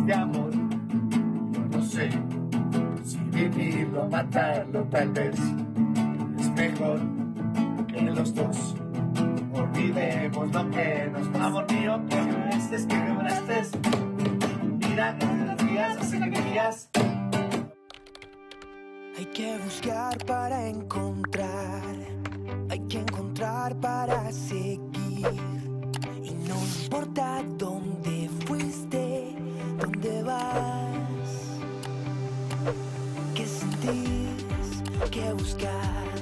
de amor. Yo no sé si vivirlo o matarlo, tal vez es mejor que los dos. Olvidemos lo que nos Amor mío, que estés, que estés Mira que las días así que querías. Hay que buscar para encontrar, hay que encontrar para seguir. Y no importa dónde fuiste dónde vas, qué sentís, qué buscas,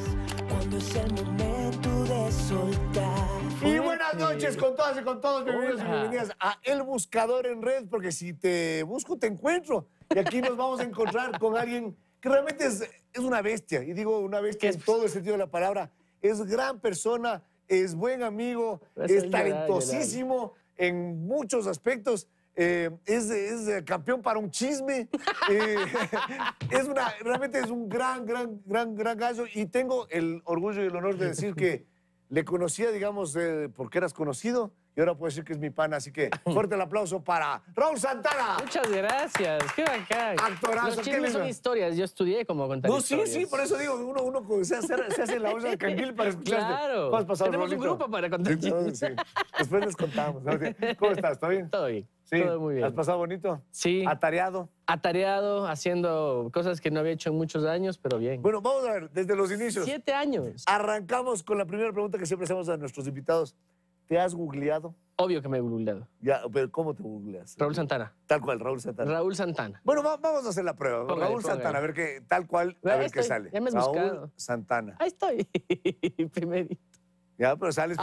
¿Cuándo es el momento de soltar. Y buenas noches con todas y con todos, bienvenidos y bienvenidas a El Buscador en Red, porque si te busco, te encuentro. Y aquí nos vamos a encontrar con alguien que realmente es, es una bestia, y digo una bestia en todo el sentido de la palabra, es gran persona, es buen amigo, pues es talentosísimo en muchos aspectos. Eh, es, es, campeón para un chisme. Eh, es una, realmente es un gran, gran, gran, gran gallo. Y tengo el orgullo y el honor de decir que le conocía, digamos, eh, porque eras conocido. Y ahora puedo decir que es mi pana, así que fuerte el aplauso para Raúl Santana. Muchas gracias, qué bacán. Actorazo. Los chismes son historias, yo estudié como contar No, sí, sí, por eso digo, uno, uno se, hace, se hace la olla de canguil para escucharte. Claro, tenemos un, grupo para contar chismes. Después les contamos. ¿Cómo estás? ¿Todo bien? Todo bien. Sí. muy bien. ¿Has pasado bonito? Sí. Atareado. Atareado, haciendo cosas que no había hecho en muchos años, pero bien. Bueno, vamos a ver, desde los inicios. Siete años. Arrancamos con la primera pregunta que siempre hacemos a nuestros invitados. ¿Te has googleado? Obvio que me he googleado. Ya, pero ¿cómo te googleas? Raúl Santana. Tal cual, Raúl Santana. Raúl Santana. Bueno, vamos a hacer la prueba. Raúl Santana, a ver qué, tal cual, a ver, qué sale. Ya me has Raúl Santana. Ahí estoy. Primerito. Ya, pero sales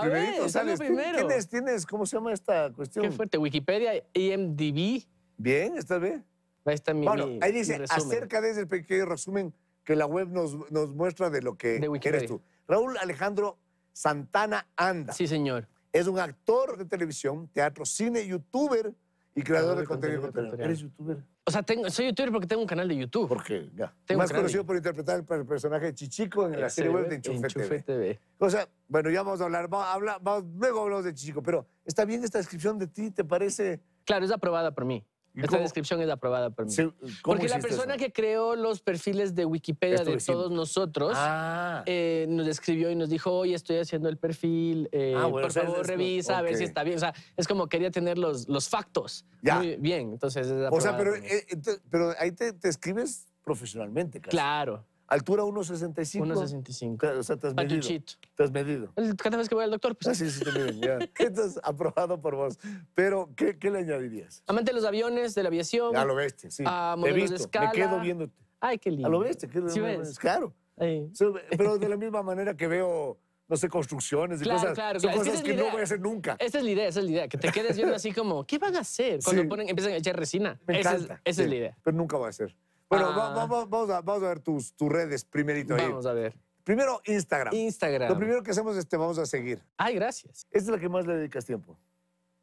sales. Primero. ¿Tienes, tienes, cómo se llama esta cuestión? Qué fuerte, Wikipedia, IMDb. Bien, ¿estás bien? Ahí está mi, bueno, ahí dice, acerca de ese pequeño resumen que la web nos, muestra de lo que eres tú. Raúl Alejandro Santana Anda. Sí, señor. Es un actor de televisión, teatro, cine, youtuber, y creador de, contenido, contenido, ¿Eres youtuber? O sea, tengo, soy youtuber porque tengo un canal de YouTube. ¿Por qué? Ya. Más conocido por interpretar el personaje de Chichico en la serie web de Enchufe, TV. O sea, bueno, ya vamos a hablar. Vamos luego hablamos de Chichico. Pero, ¿está bien esta descripción de ti? ¿Te parece...? Claro, es aprobada por mí. Esta descripción es aprobada por mí. Porque la persona que creó los perfiles de Wikipedia de todos nosotros ah. eh, nos escribió y nos dijo, hoy estoy haciendo el perfil, eh, ah, por favor revisa a ver si está bien. O sea, es como quería tener los, los factos. Muy bien, entonces O sea, eh, pero, ahí te, te escribes profesionalmente. Casi. Claro. Altura 1,65. 1,65. O sea, te has medido. Patuchito. Te has medido. cada vez que voy al doctor, pues. Ah, sí, sí, te miden, ya. Entonces, aprobado por vos. Pero, ¿qué, ¿qué, le añadirías? Amante de los aviones, de la aviación. A lo bestia, sí. A ah, te he visto, me quedo viéndote. Ay, qué lindo. A lo bestia, qué lindo. ¿Sí Pero de la misma manera que veo no sé, construcciones y cosas. Claro, Son cosas que, no voy a hacer nunca. Esa es la idea, esa es la idea. Que te quedes viendo así como, ¿qué van a hacer? Cuando ponen, empiezan a echar resina. Me esa encanta. Es, esa es la idea. Pero nunca va a ser bueno, ah. vamos, a, vamos a ver tus, tus redes primerito ahí. Vamos a ver. Primero Instagram. Instagram. Lo primero que hacemos es te vamos a seguir. Ay, gracias. Esta es la que más le dedicas tiempo,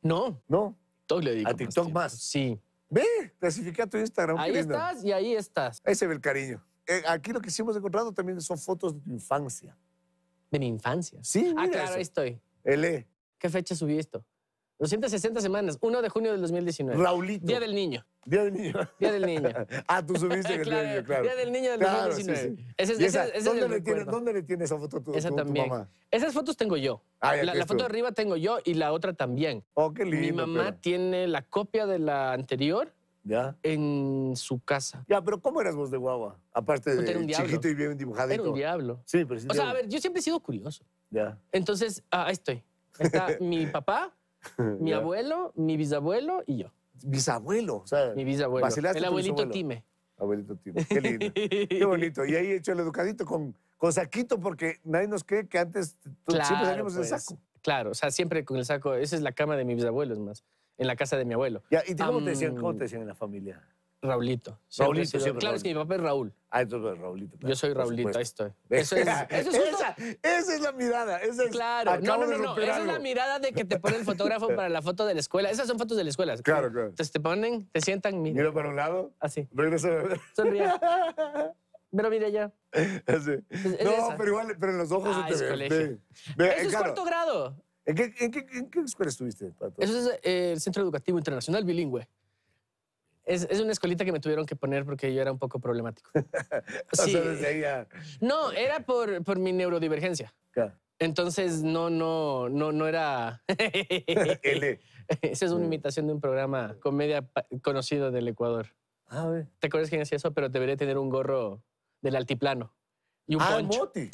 No, ¿no? TikTok le dedico A TikTok más. Sí. Ve, clasifica tu Instagram. ahí estás y ahí estás. Ahí se ve el cariño. Eh, aquí lo que sí hemos encontrado también son fotos de tu infancia. De mi infancia. Sí, ah, claro, ahí estoy. L. E. ¿Qué fecha subí esto? 260 semanas, 1 de junio del 2019. Raulito. Día del niño. Día del niño. Día del niño. ah, tú subiste el niño, claro. Día del niño del claro, 2019. ¿dónde, es le tienes ¿Dónde le tienes esa foto tu, esa tu, también. mamá? Esas fotos tengo yo. Ah, la, foto de arriba tengo yo y la otra también. Oh, qué lindo. Mi mamá tiene la copia de la anterior. ¿Ya? En su casa. Ya, pero ¿cómo eras vos de guagua? Aparte de un chiquito y bien dibujadito. Era un diablo. Sí, pero O sea, a ver, yo siempre he sido curioso. Ya. Entonces, ah, ahí estoy. Está mi papá, mi abuelo, mi bisabuelo y yo. Bisabuelo, o sea. Mi bisabuelo. El abuelito Time. Abuelito Time. Qué lindo. Qué bonito. Y ahí HE hecho el educadito con, con saquito, porque nadie nos cree que antes siempre salíamos pues, el saco. Claro, o sea, siempre con el saco. Esa es la cama de mi bisabuelo, es más. En la casa de mi abuelo. ¿Y cómo, te decían, cómo te decían en la familia? Raulito. Siempre Claro, es que mi papá es Raúl. Ah, entonces pues, Raulito. Yo soy Raulito, ahí estoy. Eso es, eso es esa, es la mirada. Esa es, Claro, no, no, no, Esa es la mirada de que te pone el fotógrafo para la foto de la escuela. Esas son fotos de la escuela. Claro, claro. Entonces te ponen, te sientan, mira, Miro para un lado, así, regreso. sonríe. Pero mira ya. no, pero igual, pero en los ojos ah, se te ve. Eso es cuarto grado. ¿en, qué, escuela estuviste, Pato? Eso es eh, el Centro Educativo Internacional Bilingüe. Es, es, una escolita que me tuvieron que poner porque yo era un poco problemático. sí. No, era por, por mi neurodivergencia. Entonces, no, no, no, no era. Esa es una mm. imitación de un programa comedia conocido del Ecuador. Ah, ¿Te acuerdas quién hacía eso? Pero debería tener un gorro del altiplano y un ah, poncho. Moti.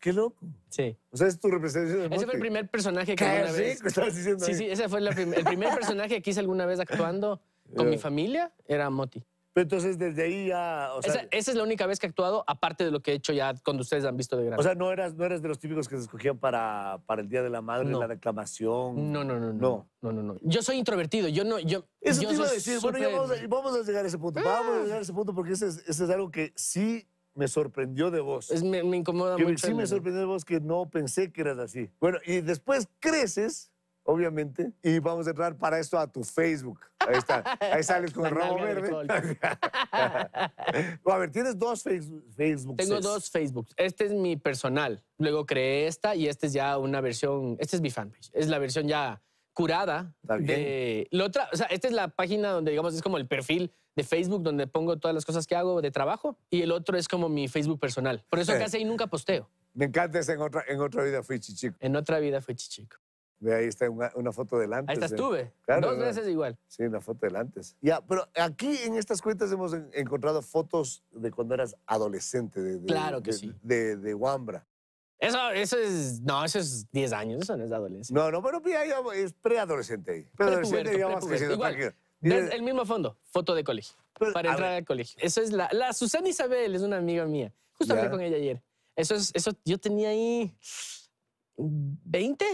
Qué loco. Sí. O sea, es tu representación. ese fue el primer personaje que alguna vez. diciendo sí, sí, ese fue el primer personaje que hice alguna vez actuando. Con mi eh. familia era Moti. Pero entonces desde ahí ya. esa, es la única vez que he actuado, aparte de lo que he hecho ya cuando ustedes han visto de grande. O sea, no eras, no eras de los típicos que se escogían para, para el Día de la Madre, la declamación. No, no, no, no. No, no, no. Yo soy introvertido. Yo no. Yo, Eso te iba a decir. Bueno, vamos, a, llegar a ese punto. Vamos a ah. llegar a ese punto porque ese es, algo que sí me sorprendió de vos. Es, me, incomoda mucho. Sí, me sorprendió de vos que no pensé que eras así. Bueno, y después creces obviamente. Y vamos a entrar para esto a tu Facebook. Ahí está. Ahí sales con el verde. a ver, tienes dos Facebook. Tengo dos Facebooks. Este es mi personal. Luego creé esta y esta es ya una versión. Esta es mi fanpage. Es la versión ya curada de la otra, o sea, esta es la página donde digamos es como el perfil de Facebook donde pongo todas las cosas que hago de trabajo y el otro es como mi Facebook personal. Por eso casi ahí nunca posteo. Me encanta en otra, en otra vida fui chichico. En otra vida fui chichico ahí está una, foto del antes. Ahí estuve. Dos veces igual. Sí, una foto del antes. Ya, pero aquí en estas cuentas hemos encontrado fotos de cuando eras adolescente. De, claro que sí. De, de Wambra. Eso, eso es, no, eso es 10 años, eso no es adolescente. No, no, pero ya, ya es preadolescente ahí. Preadolescente ya vamos creciendo, Igual, el mismo fondo, foto de colegio, para entrar al colegio. Eso es la, la Susana Isabel, es una amiga mía. Justo hablé con ella ayer. Eso es, eso yo tenía ahí 20,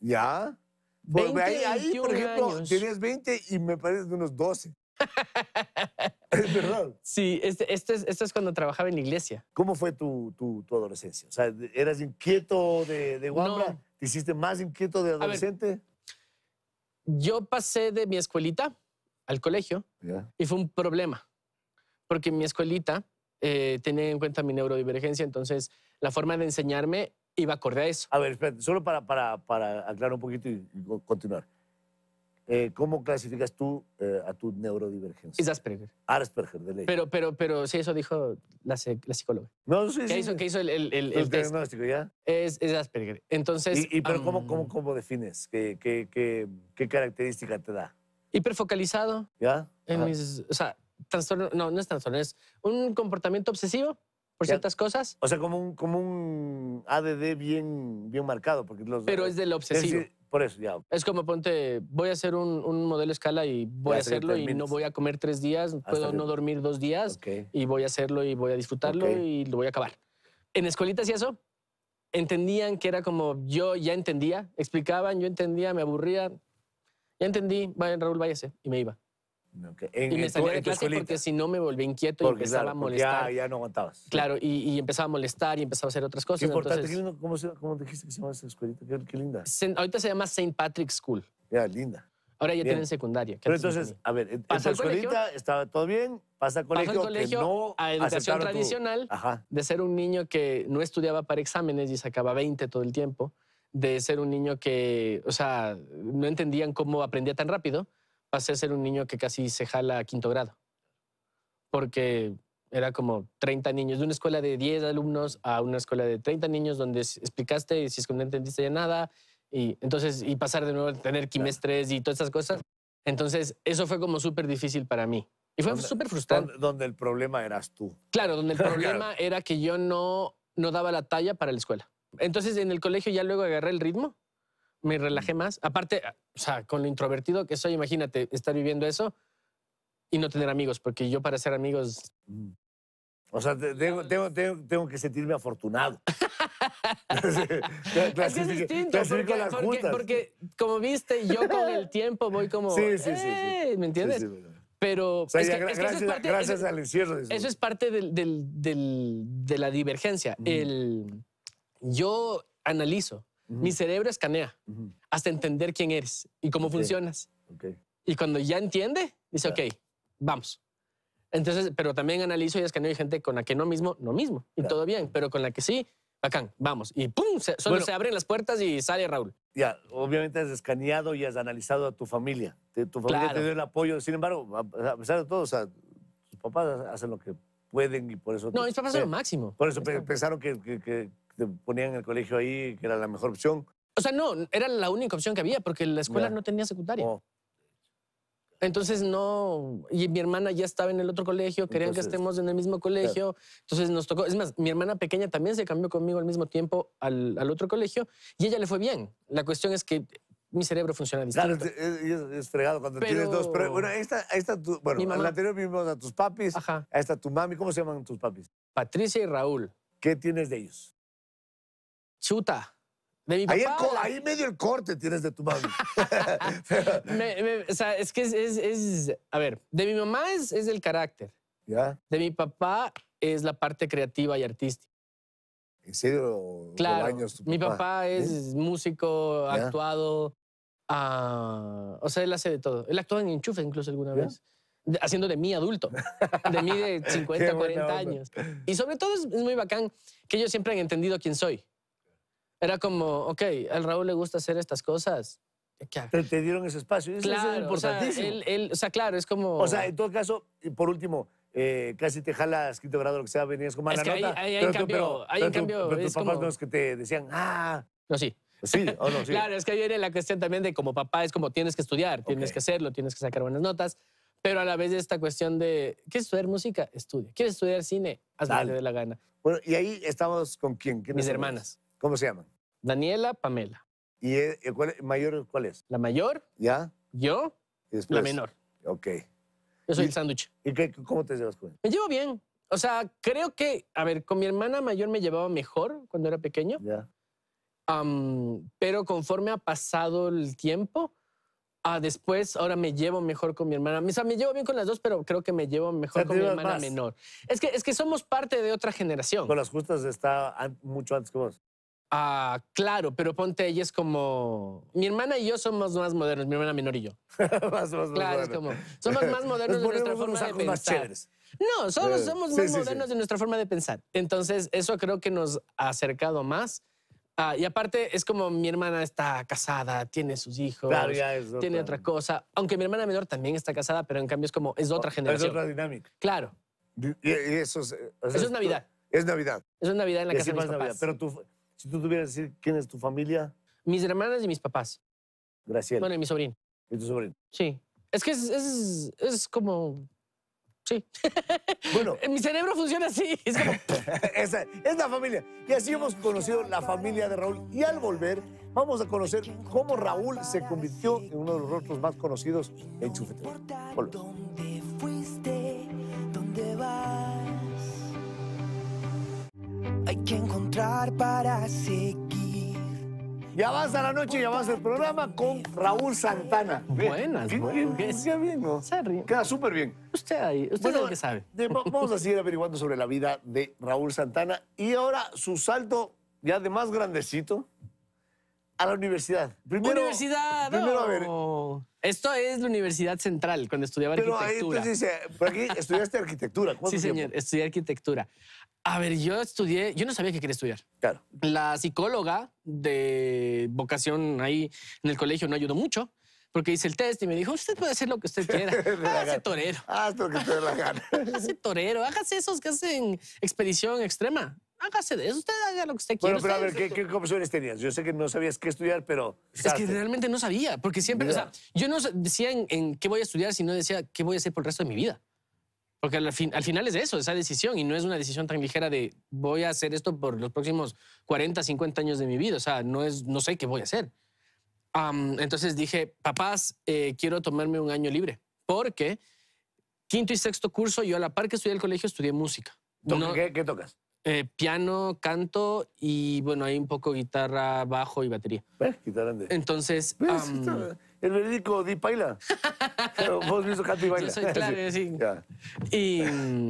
ya. Porque ahí, por ejemplo, tenías 20 y me parece de unos 12. es verdad. Sí, esto este es, este es, cuando trabajaba en la iglesia. ¿Cómo fue tu, tu, adolescencia? O sea, ¿eras inquieto de, de ¿Te hiciste más inquieto de adolescente? yo pasé de mi escuelita al colegio y fue un problema. Porque mi escuelita eh, tenía en cuenta mi neurodivergencia, entonces la forma de enseñarme iba acorde a eso. A ver, espérate, solo para, para, para aclarar un poquito y, continuar. Eh, ¿Cómo clasificas tú eh, a tu neurodivergencia? Es Asperger. Ah, Asperger, de ley. Pero, pero, pero sí, eso dijo la, la psicóloga. No, sí, sí. Hizo, hizo el, el, el, diagnóstico, ¿ya? Es, Asperger. Entonces... ¿Y, pero ¿cómo, cómo, cómo defines? ¿Qué, qué, qué, qué característica te da? Hiperfocalizado. ¿Ya? En mis, o sea, trastorno, no, no es trastorno, es un comportamiento obsesivo por ciertas cosas. O sea, como un, como un ADD bien, bien marcado. Porque Pero es del obsesivo. por eso, ya. Es como ponte, voy a hacer un, un modelo escala y voy a hacerlo y no voy a comer tres días, puedo no dormir dos días y voy a hacerlo y voy a disfrutarlo y lo voy a acabar. En escuelitas y eso, entendían que era como yo ya entendía, explicaban, yo entendía, me aburría. Ya entendí, Vayan, Raúl, váyase. Y me iba. En, y me salía de clase porque si no me volvía inquieto y empezaba a molestar. Ya, ya no aguantabas. Claro, y, empezaba a molestar y empezaba a hacer otras cosas. importante, ¿cómo, ¿cómo, dijiste que se llama esa escuelita? Qué, linda. ahorita se llama St. Patrick's School. Ya, linda. Ahora ya tienen secundaria. Pero entonces, a ver, pasa en escuelita estaba todo bien, pasa al colegio, al colegio no a educación tradicional, de ser un niño que no estudiaba para exámenes y sacaba 20 todo el tiempo, de ser un niño que, o sea, no entendían cómo aprendía tan rápido, pasé a ser un niño que casi se jala a quinto grado, porque era como 30 niños, de una escuela de 10 alumnos a una escuela de 30 niños donde explicaste y si es que no entendiste nada, y entonces, y pasar de nuevo a tener quimestres y todas esas cosas. Entonces, eso fue como súper difícil para mí. Y fue súper frustrante. Donde, el problema eras tú. Claro, donde el problema era que yo no, no daba la talla para la escuela. Entonces, en el colegio ya luego agarré el ritmo me relajé más. Aparte, ah, o sea, con lo introvertido que soy, imagínate estar viviendo eso y no tener amigos, porque yo para ser amigos... Mm. O sea, tengo, tengo, tengo, que sentirme afortunado. es es distinto, porque, como viste, yo con el tiempo voy como... Sí, sí, sí. ¿Me entiendes? pero gracias, al encierro. Eso. es parte del, del, de la divergencia. El, yo analizo, mi cerebro escanea hasta entender quién eres y cómo funcionas. Y cuando ya entiende, dice, ok, vamos. Entonces, pero también analizo y escaneo y gente con la que no mismo, no mismo. Y todo bien, pero con la que sí, bacán, vamos. Y pum, solo se abren las puertas y sale Raúl. Ya, obviamente has escaneado y has analizado a tu familia. tu familia te dio el apoyo. Sin embargo, a pesar de todo, tus papás hacen lo que pueden y por eso... No, mis papás son lo máximo. Por eso pensaron que, que, te ponían en el colegio ahí, que era la mejor opción. O sea, no, era la única opción que había, porque la escuela no tenía secundaria. Oh. Entonces no, y mi hermana ya estaba en el otro colegio, querían que estemos en el mismo colegio, entonces nos tocó, es más, mi hermana pequeña también se cambió conmigo al mismo tiempo al, al otro colegio y ella le fue bien. La cuestión es que mi cerebro funciona distinto. Claro, es, fregado cuando tienes dos. Pero bueno, ahí está, tu, bueno, la anterior vimos a tus papis, ahí está tu mami, ¿cómo se llaman tus papis? Patricia y Raúl. ¿Qué tienes de ellos? Chuta. De mi papá. Ahí, medio el corte tienes de tu madre. o sea, es que es, A ver, de mi mamá es, el carácter. ¿Ya? De mi papá es la parte creativa y artística. ¿En serio? Claro. Mi papá es músico, actuado. Ah, o sea, él hace de todo. Él actuó en Enchufe incluso alguna vez. haciendo de mí adulto, de mí de 50, 40 años. Y sobre todo es, es muy bacán que ellos siempre han entendido quién soy. Era como, ok, al Raúl le gusta hacer estas cosas. Te, te dieron ese espacio. es importantísimo. O sea, claro, es como. O sea, en todo caso, y por último, eh, casi te jalas escrito grado, lo que sea, venías con mala es que nota. Ahí, en cambio, hay en cambio, pero tus papás no es que te decían, ah. No, sí. Pues sí, o no, sí. claro, es que ahí viene la cuestión también de como papá, es como tienes que estudiar, tienes que hacerlo, tienes que sacar buenas notas. Pero a la vez de esta cuestión de, ¿quieres estudiar música? Estudia. ¿Quieres estudiar cine? Haz lo que dé la gana. Bueno, y ahí estamos con ¿Quién Mis hermanas. ¿Cómo se llaman? Daniela, Pamela. ¿Y e, eh, mayor cuál es? La mayor. ¿Ya? Yo. Y la menor. Ok. Yo soy el sándwich. ¿Y qué, cómo te llevas con Me llevo bien. O sea, creo que, a ver, con mi hermana mayor me llevaba mejor cuando era pequeño. Ya. pero conforme ha pasado el tiempo, ah, después, ahora me llevo mejor con mi hermana. O sea, me llevo bien con las dos, pero creo que me llevo mejor con mi hermana menor. Es que, es que somos parte de otra generación. Con las justas está mucho antes que vos. Ah, claro, pero ponte, ella es como. Mi hermana y yo somos más modernos, mi hermana menor y yo. más, claro, Somos más modernos de nuestra forma de pensar. no, solo somos eh, más modernos de nuestra forma de pensar. Entonces, eso creo que nos ha acercado más. Ah, y aparte, es como mi hermana está casada, tiene sus hijos, tiene otra cosa. Aunque mi hermana menor también está casada, pero en cambio es como, es oh, otra generación. Es otra dinámica. Claro. Y, eso, es, es Navidad. Es Navidad. Eso es Navidad en la casa de Navidad. Pero tú si tú tuvieras que decir quién es tu familia. Mis hermanas y mis papás. Gracias. Bueno, y mi sobrino. ¿Y tu sobrino? Sí. Es que es, es, como. Sí. Bueno. mi cerebro funciona así. Es, es la familia. Y así hemos conocido la familia de Raúl. Y al volver, vamos a conocer cómo Raúl se convirtió en uno de los rostros más conocidos en Chufete. ¿Dónde fuiste? ¿Dónde vas? hay que encontrar para seguir. Ya vas a la noche ya vas al programa con Raúl Santana. Buenas, buenas. bien, Se Queda súper bien. Usted ahí, usted es el que sabe. vamos a seguir averiguando sobre la vida de Raúl Santana y ahora su salto ya de más grandecito a la universidad. Primero, universidad. a ver. Oh. Esto es la Universidad Central, cuando estudiaba pero arquitectura. Ahí, dice, por aquí estudiaste arquitectura. sí, señor, estudié arquitectura. A ver, yo estudié, yo no sabía qué quería estudiar. Claro. La psicóloga de vocación ahí en el colegio no ayudó mucho porque hice el test y me dijo, usted puede hacer lo que usted quiera. hágase torero. Haz lo que la gana. hágase torero, hágase esos que hacen expedición extrema hágase de eso, usted haga lo que usted quiera. Bueno, pero a ver, ¿qué, ¿qué, opciones tenías? Yo sé que no sabías qué estudiar, pero... Es que realmente no sabía, porque siempre, o sea, yo no decía en, qué voy a estudiar, sino decía qué voy a hacer por el resto de mi vida. Porque al, fin, al final es eso, esa decisión, y no es una decisión tan ligera de voy a hacer esto por los próximos 40, 50 años de mi vida, o sea, no, es, no sé qué voy a hacer. entonces dije, papás, eh, quiero tomarme un año libre, porque quinto y sexto curso, yo a la par que estudié el colegio, estudié música. No, ¿Qué tocas? Eh, piano, canto y bueno, hay un poco guitarra, bajo y batería. PUES, Guitarra Entonces. El verídico Di Paila. Vos mismo canto y baila. Yo soy clave, sí. Y.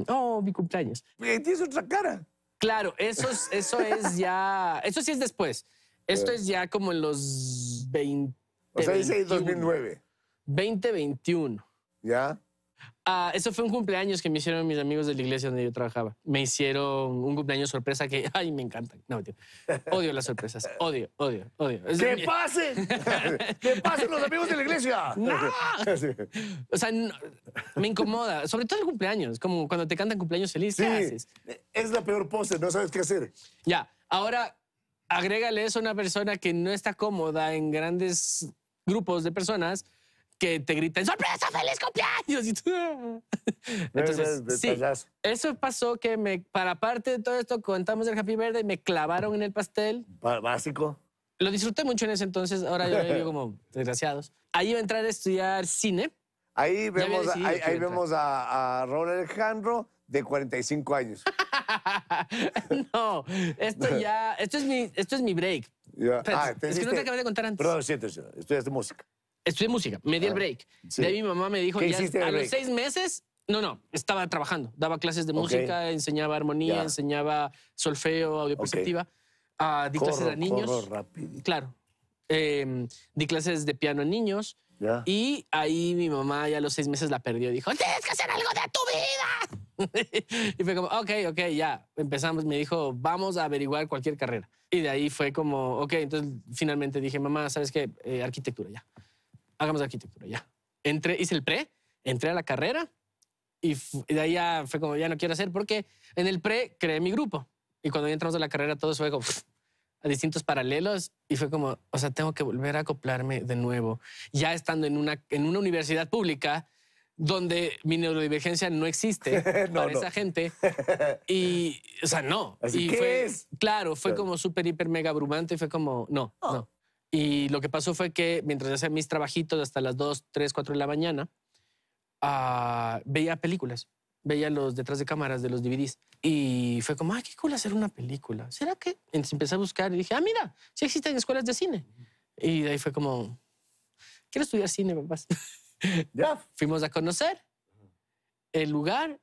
Oh, mi cumpleaños. Tienes otra cara. Claro, eso es, eso es ya. Eso sí es después. Esto es ya como en los 20. O sea, dice 2009. 2021. ¿Ya? Ah, eso fue un cumpleaños que me hicieron mis amigos de la iglesia donde yo trabajaba. Me hicieron un cumpleaños sorpresa que, ay, me encanta! No, tío. Odio las sorpresas. Odio, odio, odio. ¡Que pasen! ¡Que pasen los amigos de la iglesia! ¡No! O sea, me incomoda. Sobre todo el cumpleaños. Como cuando te cantan cumpleaños felices. sí, Es la peor pose, no sabes qué hacer. Ya. Ahora, agrégale eso a una persona que no está cómoda en grandes grupos de personas que te griten ¡Sorpresa, feliz cumpleaños! Entonces, sí, eso pasó que me, para parte de todo esto, contamos el Happy Verde, y me clavaron en el pastel. Básico. Lo disfruté mucho en ese entonces, ahora yo como desgraciados. Ahí iba a entrar a estudiar cine. Ahí vemos, ahí, vemos a, a Raúl Alejandro de 45 años. no, esto ya, esto es mi, esto es mi break. Ah, es que no te acabé de contar antes. Perdón, siento, estudiaste música estudié música, me di el ah, break. De ahí mi mamá me dijo, ya, a los seis meses, no, no, estaba trabajando, daba clases de música, enseñaba armonía, enseñaba solfeo, audio perceptiva, ah, di clases a niños. Claro. Em, di clases de piano a niños. Y ahí mi mamá ya a los seis meses la perdió. Dijo, tienes que hacer algo de tu vida y fue como, ok, ok, ya, empezamos. Me dijo, vamos a averiguar cualquier carrera. Y de ahí fue como, ok, entonces finalmente dije, mamá, ¿sabes qué? Eh, arquitectura, ya hagamos arquitectura, ya. Entré, hice el pre, entré a la carrera y de ahí ya fue como, ya no quiero hacer, porque en el pre creé mi grupo. Y cuando ya entramos a la carrera, todo fue como a distintos paralelos y fue como, o sea, tengo que volver a acoplarme de nuevo. Ya estando en una, en una universidad pública donde mi neurodivergencia no existe para esa gente. Y, o sea, no. y fue, es. Claro, fue como súper, hiper, mega abrumante y fue como, no, oh. no. Y lo que pasó fue que mientras hacía mis trabajitos hasta las 2, 3, 4 de la mañana, ah, veía películas, veía los detrás de cámaras de los DVDs. Y fue como, ay, qué cool hacer una película. ¿Será que? Entonces empecé a buscar y dije, ah, mira, sí existen escuelas de cine. Y de ahí fue como, quiero estudiar cine, papás. Ya. Fuimos a conocer el lugar.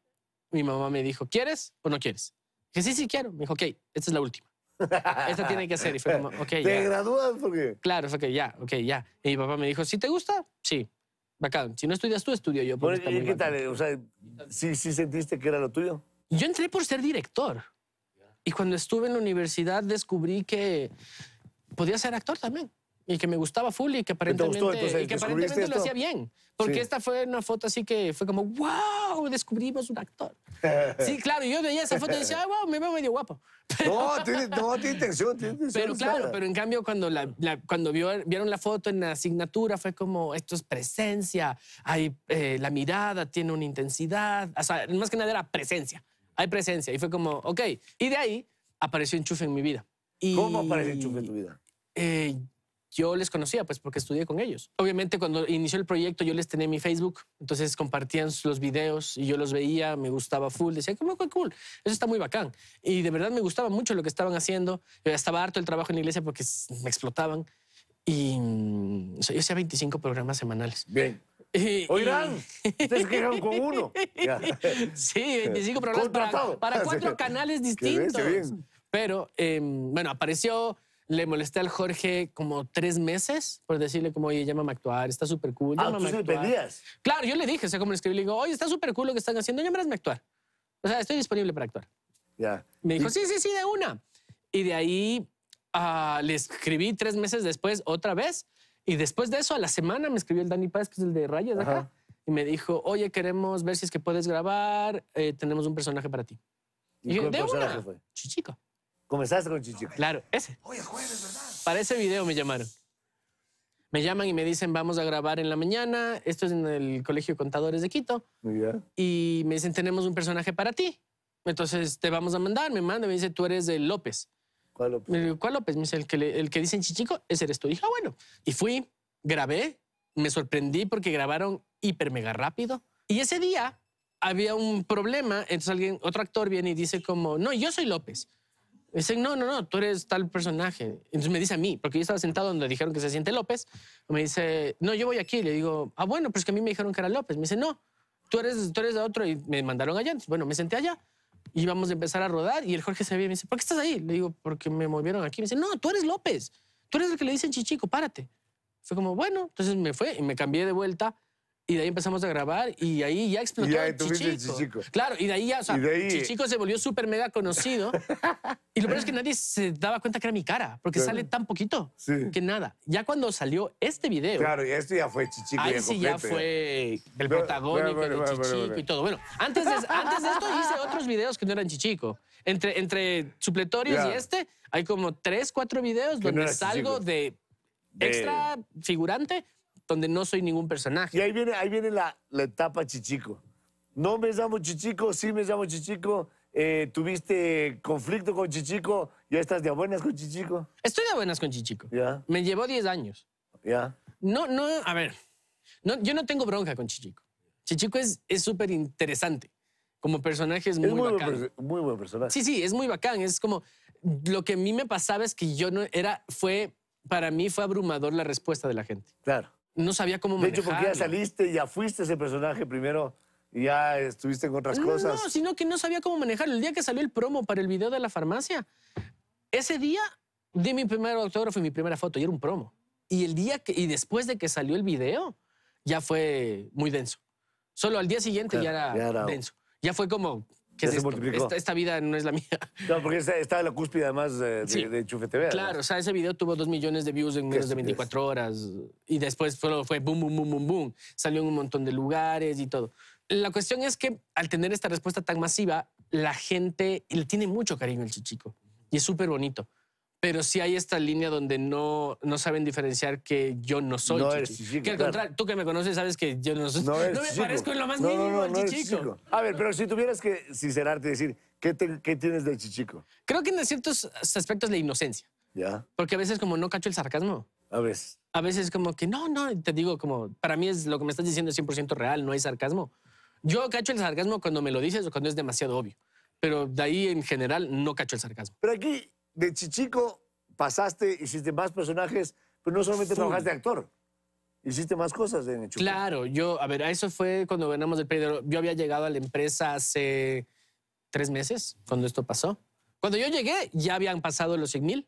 Mi mamá me dijo, ¿quieres o no quieres? Que sí, sí quiero. Me dijo, ok, esta es la última esto tiene que ser. Y fue como, ok, ¿Te ya. gradúas qué? Claro, fue que ya, ok, ya. Y mi papá me dijo, si te gusta, sí, bacán. Si no estudias tú, estudio yo. Bueno, ¿Y qué tal? O sea, ¿sí, ¿sí sentiste que era lo tuyo? Yo entré por ser director. Y cuando estuve en la universidad descubrí que podía ser actor también y que me gustaba full y que aparentemente, y que aparentemente lo hacía bien. Porque esta fue una foto así que fue como, wow, descubrimos un actor. sí, claro, yo veía esa foto y decía, wow, me veo medio guapo. no, tiene, no, tiene intención, tiene intención. Pero claro, pero en cambio cuando, cuando vio, vieron la foto en la asignatura fue como, esto es presencia, hay, eh, la mirada tiene una intensidad, o sea, más que nada era presencia, hay presencia. Y fue como, ok, y de ahí apareció enchufe en mi vida. Y, ¿Cómo apareció enchufe en tu vida? Eh, yo les conocía, pues porque estudié con ellos. Obviamente cuando inició el proyecto yo les tenía mi Facebook, entonces compartían los videos y yo los veía, me gustaba full, decía, ¿cómo cool, cool, eso está muy bacán. Y de verdad me gustaba mucho lo que estaban haciendo, estaba harto el trabajo en la iglesia porque me explotaban. Y mm, o sea, yo hacía 25 programas semanales. Bien. Oigan, ustedes con uno. Sí, 25 programas para, cuatro canales distintos. Pero, em, bueno, apareció le molesté al Jorge como tres meses por decirle como, oye, llámame a actuar, está súper cool. Ah, ¿tú a actuar. Pedías? Claro, yo le dije, o sea, como le escribí, le digo, oye, está súper cool lo que están haciendo, llámame a actuar. O sea, estoy disponible para actuar. Ya. Me dijo, sí, sí, sí, de una. Y de ahí ah, le escribí tres meses después otra vez. Y después de eso, a la semana me escribió el Dani Paz, que es el de Rayas acá, y me dijo, oye, queremos ver si es que puedes grabar, eh, tenemos un personaje para ti. ¿Y, ¿de una? Fue? Chichico. Comenzaste con Chichico? Claro, ese. Hoy es jueves, ¿verdad? Para ese video me llamaron. Me llaman y me dicen, vamos a grabar en la mañana. Esto es en el Colegio Contadores de Quito. Y me dicen, tenemos un personaje para ti. Entonces te vamos a mandar. Me manda, me dice, tú eres de López. ¿Cuál López? Me ¿Cuál López? Me dice, el que, el que dicen Chichico, ese eres tú. Y dije, ah, bueno. Y fui, grabé. Me sorprendí porque grabaron hiper mega rápido. Y ese día había un problema. Entonces alguien, otro actor viene y dice como, no, yo soy López. Me dicen, no, no, no, tú eres tal personaje. Entonces me dice a mí, porque yo estaba sentado donde dijeron que se siente López. Me dice, no, yo voy aquí. Le digo, ah, bueno, pues que a mí me dijeron que era López. Me dice, no, tú eres, tú eres de otro. Y me mandaron allá. Entonces, bueno, me senté allá. Y íbamos a empezar a rodar. Y el Jorge se ve y me dice, ¿por qué estás ahí? Le digo, porque me movieron aquí. Me dice, no, tú eres López. Tú eres el que le dicen chichico, párate. Fue como, bueno, entonces me fue y me cambié de vuelta y de ahí empezamos a grabar y ahí ya explotó el Chichico. Claro, y de ahí ya, o sea, Chichico se volvió súper mega conocido. y lo peor es que nadie se daba cuenta que era mi cara, porque sale tan poquito que nada. Ya cuando salió este video. Claro, y este ya fue Chichico. Ahí sí ya fue el protagónico de Chichico y todo. Bueno, antes de, antes de esto hice otros videos que no eran Chichico. Entre, entre supletorios y este, hay como tres, cuatro videos donde salgo de extra figurante donde no soy ningún personaje. Y ahí viene, ahí viene la, la etapa Chichico. No me llamo Chichico, sí me llamo Chichico. Eh, tuviste conflicto con Chichico, ya estás de buenas con Chichico. Estoy de buenas con Chichico. ya Me llevó 10 años. Ya. No, no, a ver. No, yo no tengo bronca con Chichico. Chichico es súper interesante. Como personaje es muy, muy muy buen personaje. Sí, sí, es muy bacán. Es como. Lo que a mí me pasaba es que yo no era. Fue. Para mí fue abrumador la respuesta de la gente. Claro no sabía cómo manejarlo. De hecho, porque ya saliste, ya fuiste ese personaje primero y ya estuviste en otras cosas. No, sino que no sabía cómo manejar. El día que salió el promo para el video de la farmacia, ese día di mi primer autógrafo y mi primera foto y era un promo. Y el día que, y después de que salió el video, ya fue muy denso. Solo al día siguiente ya, era denso. Ya fue como, ¿Qué Esta, vida no es la mía. No, porque estaba en la cúspide además de, Chufe TV. Claro, o sea, ese video tuvo dos millones de views en menos de 24 horas. Y después fue, fue boom, boom, boom, boom, boom. Salió en un montón de lugares y todo. La cuestión es que al tener esta respuesta tan masiva, la gente le tiene mucho cariño al chichico. Y es súper bonito pero sí hay esta línea donde no, no saben diferenciar que yo no soy no que al contrario, tú que me conoces sabes que yo no soy. No, me parezco en lo más mínimo al chichico. A ver, pero si tuvieras que sincerarte decir, ¿qué, tienes de chichico? Creo que en ciertos aspectos la inocencia. Ya. Porque a veces como no cacho el sarcasmo. A veces. A veces como que no, no, te digo como, para mí es lo que me estás diciendo 100% real, no hay sarcasmo. Yo cacho el sarcasmo cuando me lo dices o cuando es demasiado obvio. Pero de ahí en general no cacho el sarcasmo. Pero aquí de chichico pasaste, hiciste más personajes, pero no solamente trabajaste de actor. Hiciste más cosas en el Claro, yo, a ver, eso fue cuando ganamos el Pedro. Yo había llegado a la empresa hace tres meses, cuando esto pasó. Cuando yo llegué, ya habían pasado los 100 mil.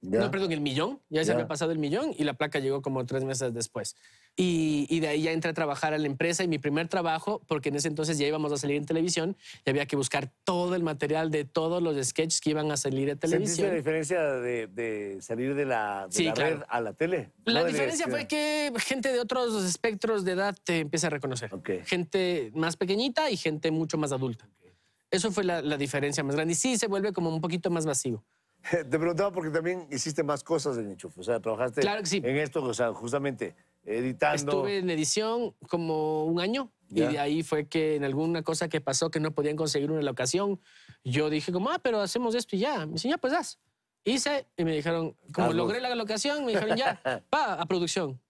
No, perdón, el millón. ya se había pasado el millón y la placa llegó como tres meses después. Y, de ahí ya entré a trabajar a la empresa y mi primer trabajo, porque en ese entonces ya íbamos a salir en televisión y había que buscar todo el material de todos los sketches que iban a salir de televisión. ¿Sentiste la diferencia de, salir de la, de la red a la tele? La diferencia fue que gente de otros espectros de edad te empieza a reconocer. Gente más pequeñita y gente mucho más adulta. Eso fue la, diferencia más grande. Y sí, se vuelve como un poquito más vacío. Te preguntaba porque también hiciste más cosas en el O sea, trabajaste en esto, o sea, justamente editando. Estuve en edición como un año. Y de ahí fue que en alguna cosa que pasó que no podían conseguir una locación, yo dije como, ah, pero hacemos esto y ya. Me dijeron, ya, pues haz. Hice y me dijeron, como logré la locación, me dijeron, ya, pa, a producción.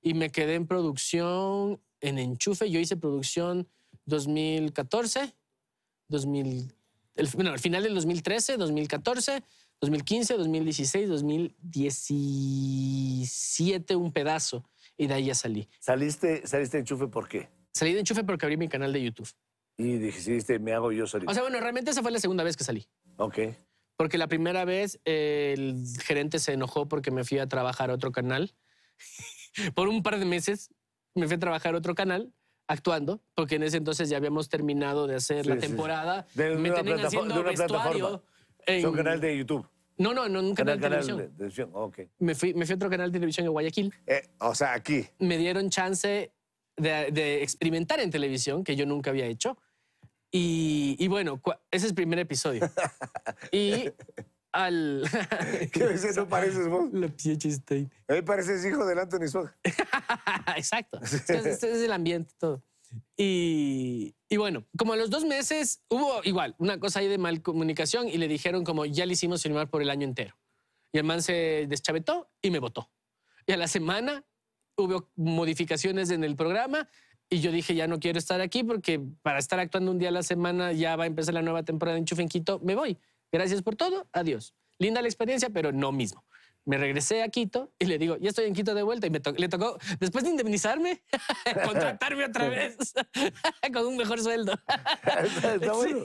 Y me quedé en producción, en enchufe. Yo hice producción 2014, 2000, bueno, al final del 2013, 2014, 2015, 2016, 2017, un pedazo y de ahí ya salí. ¿Saliste, saliste de enchufe por qué? Salí de enchufe porque abrí mi canal de YouTube. Y dijiste, me hago yo salir. O sea, bueno, realmente esa fue la segunda vez que salí. Ok. Porque la primera vez el gerente se enojó porque me fui a trabajar a otro canal. por un par de meses me fui a trabajar a otro canal actuando, porque en ese entonces ya habíamos terminado de hacer la temporada. De, una tenían de una vestuario. En, un canal de YouTube. No, no, no, en televisión. de oh, Okay. Me, fui, me fui a otro canal de televisión en Guayaquil. Eh, o sea, aquí. Me dieron chance de, experimentar en televisión, que yo nunca había hecho. Y, bueno, ese es el primer episodio. y al... ¿Qué veces no pareces vos? La Stein. Ahí pareces hijo del Anthony Swag. Exacto. Ese es el ambiente, todo. Y, bueno, como a los dos meses hubo igual una cosa ahí de mal comunicación y le dijeron como ya le hicimos firmar por el año entero. Y el man se deschavetó y me votó. Y a la semana hubo modificaciones en el programa y yo dije ya no quiero estar aquí porque para estar actuando un día a la semana ya va a empezar la nueva temporada de Chufenquito, me voy. Gracias por todo, adiós. Linda la experiencia, pero no mismo me regresé a Quito y le digo, ya estoy en Quito de vuelta. Y me le tocó, después de indemnizarme, contratarme otra vez con un mejor sueldo. está, bueno.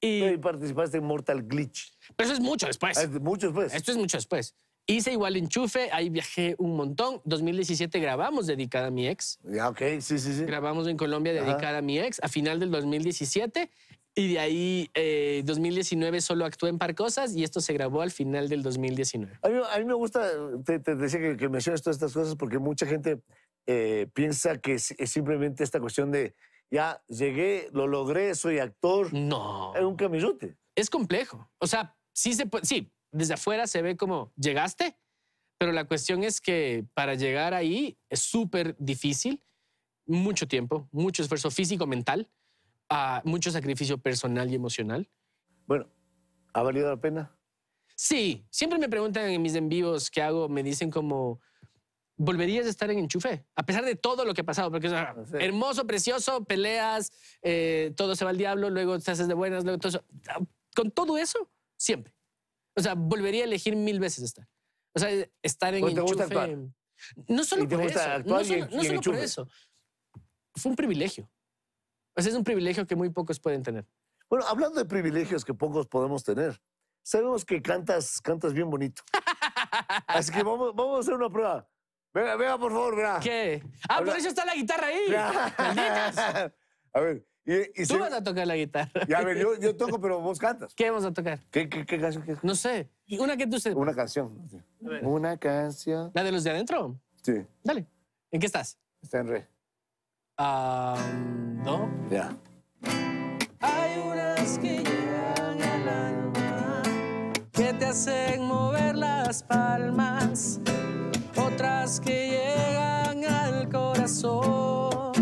y... participaste en Mortal Glitch. Pero eso es mucho después. Ah, es mucho después. Esto es mucho después. Hice igual enchufe, ahí viajé un montón. 2017 grabamos Dedicada a mi ex. Ya, ok, sí, sí, sí. Grabamos en Colombia Dedicada a mi ex a final del 2017 y de ahí, 2019 eh, solo actué en par cosas y esto se grabó al final del 2019. A mí, me gusta, te, decía que, que, mencionas todas estas cosas porque mucha gente eh, piensa que es, simplemente esta cuestión de ya llegué, lo logré, soy actor. No. Es un camisote. Es complejo. O sea, sí se sí, desde afuera se ve como llegaste, pero la cuestión es que para llegar ahí es súper difícil, mucho tiempo, mucho esfuerzo físico, mental a mucho sacrificio personal y emocional. Bueno, ¿ha valido la pena? Sí, siempre me preguntan en mis envíos que hago, me dicen como, volverías a estar en enchufe, a pesar de todo lo que ha pasado, porque es ah, hermoso, precioso, peleas, eh, todo se va al diablo, luego te haces de buenas, luego todo eso. Con todo eso, siempre. O sea, volvería a elegir mil veces estar. O sea, estar en pues enchufe. No solo, por eso, no solo por eso. Fue un privilegio. Pues es un privilegio que muy pocos pueden tener. Bueno, hablando de privilegios que pocos podemos tener, sabemos que cantas, cantas bien bonito. Así que vamos, vamos a hacer una prueba. Venga, vea, por favor, vea. ¿Qué? Ah, por eso está la guitarra ahí. a ver. Y, Tú vas a tocar la guitarra. Ya, a ver, yo, toco, pero vos cantas. ¿Qué vamos a tocar? ¿Qué, qué, qué canción quieres? No sé. Una que tú sepas. Una canción. Una canción. ¿La de los de adentro? Sí. Dale. ¿En qué estás? Está en re. Ah... Ya. Hay unas que llegan al alma, que te hacen mover las palmas, otras que llegan al corazón.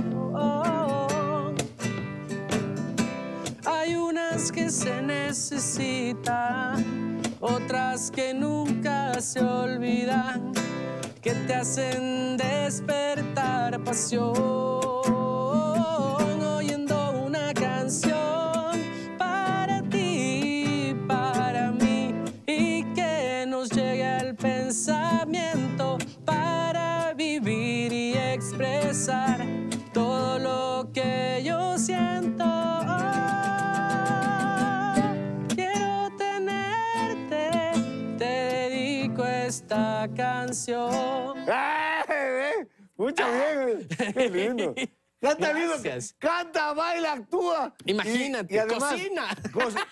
Hay unas que se necesitan, otras que nunca se olvidan, que te hacen despertar pasión. esta canción. Ah, ¡Eh! Mucho bien, eh. qué lindo. Canta canta, baila, actúa. Imagínate, y, además, cocina.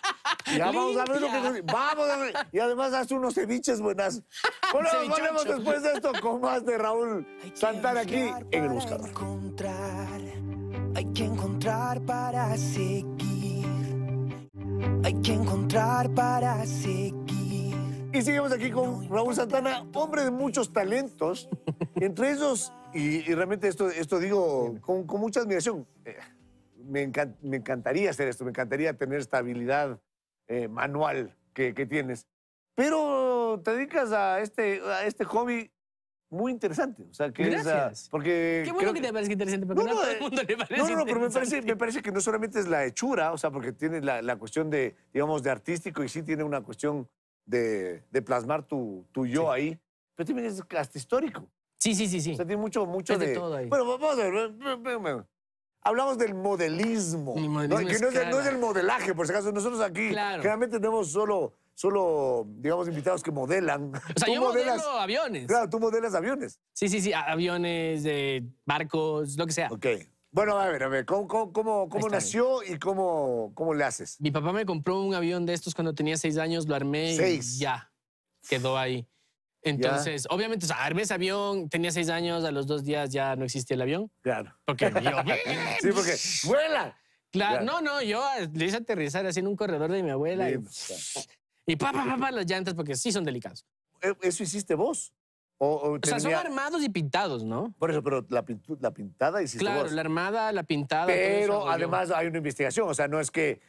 y vamos a ver lo que Vamos Y además hace unos ceviches buenas. Bueno, volvemos después de esto con más de Raúl Santana aquí en El Buscador. Encontrar, hay que encontrar para seguir. Hay que encontrar para seguir. Y seguimos aquí con Raúl Santana, hombre de muchos talentos, entre ellos, y, realmente esto, esto digo con, mucha admiración, eh, me, encantaría hacer esto, me encantaría tener esta habilidad eh, manual que, tienes, pero te dedicas a este, a este hobby muy interesante. O sea, que Es, ah, porque Qué bueno que, te parezca interesante, porque a todo eh, el mundo le parece No, no, pero me parece, que no solamente es la hechura, o sea, porque tiene la, la cuestión de, digamos, de artístico y sí tiene una cuestión de, plasmar tu, tu yo ahí, pero también es hasta histórico. Sí, sí, sí, sí. O sea, tiene mucho, mucho de... de... todo ahí. Bueno, vamos a ver. Hablamos del modelismo. ¿no? Que no es, no el modelaje, por si acaso. Nosotros aquí claro. generalmente tenemos solo, solo, digamos, invitados que modelan. O sea, yo modelo aviones. Claro, tú modelas aviones. Sí, sí, sí. Aviones, de barcos, lo que sea. Ok. Bueno, a ver, a ver, ¿cómo, cómo, cómo, nació y cómo, cómo le haces? Mi papá me compró un avión de estos cuando tenía seis años, lo armé y ya, quedó ahí. Entonces, obviamente, o sea, armé ese avión, tenía seis años, a los dos días ya no existía el avión. Claro. Porque yo, sí, porque vuela. Claro, no, no, yo ah, le hice aterrizar así en un corredor de mi abuela y, y, pa, pa, pa, pa, las llantas, porque sí son delicados. ¿E, ¿Eso hiciste vos? O, sea, son armados y pintados, ¿no? Por eso, pero la, pintada y pintada Claro, la armada, la pintada. Pero además hay una investigación, o sea, no es que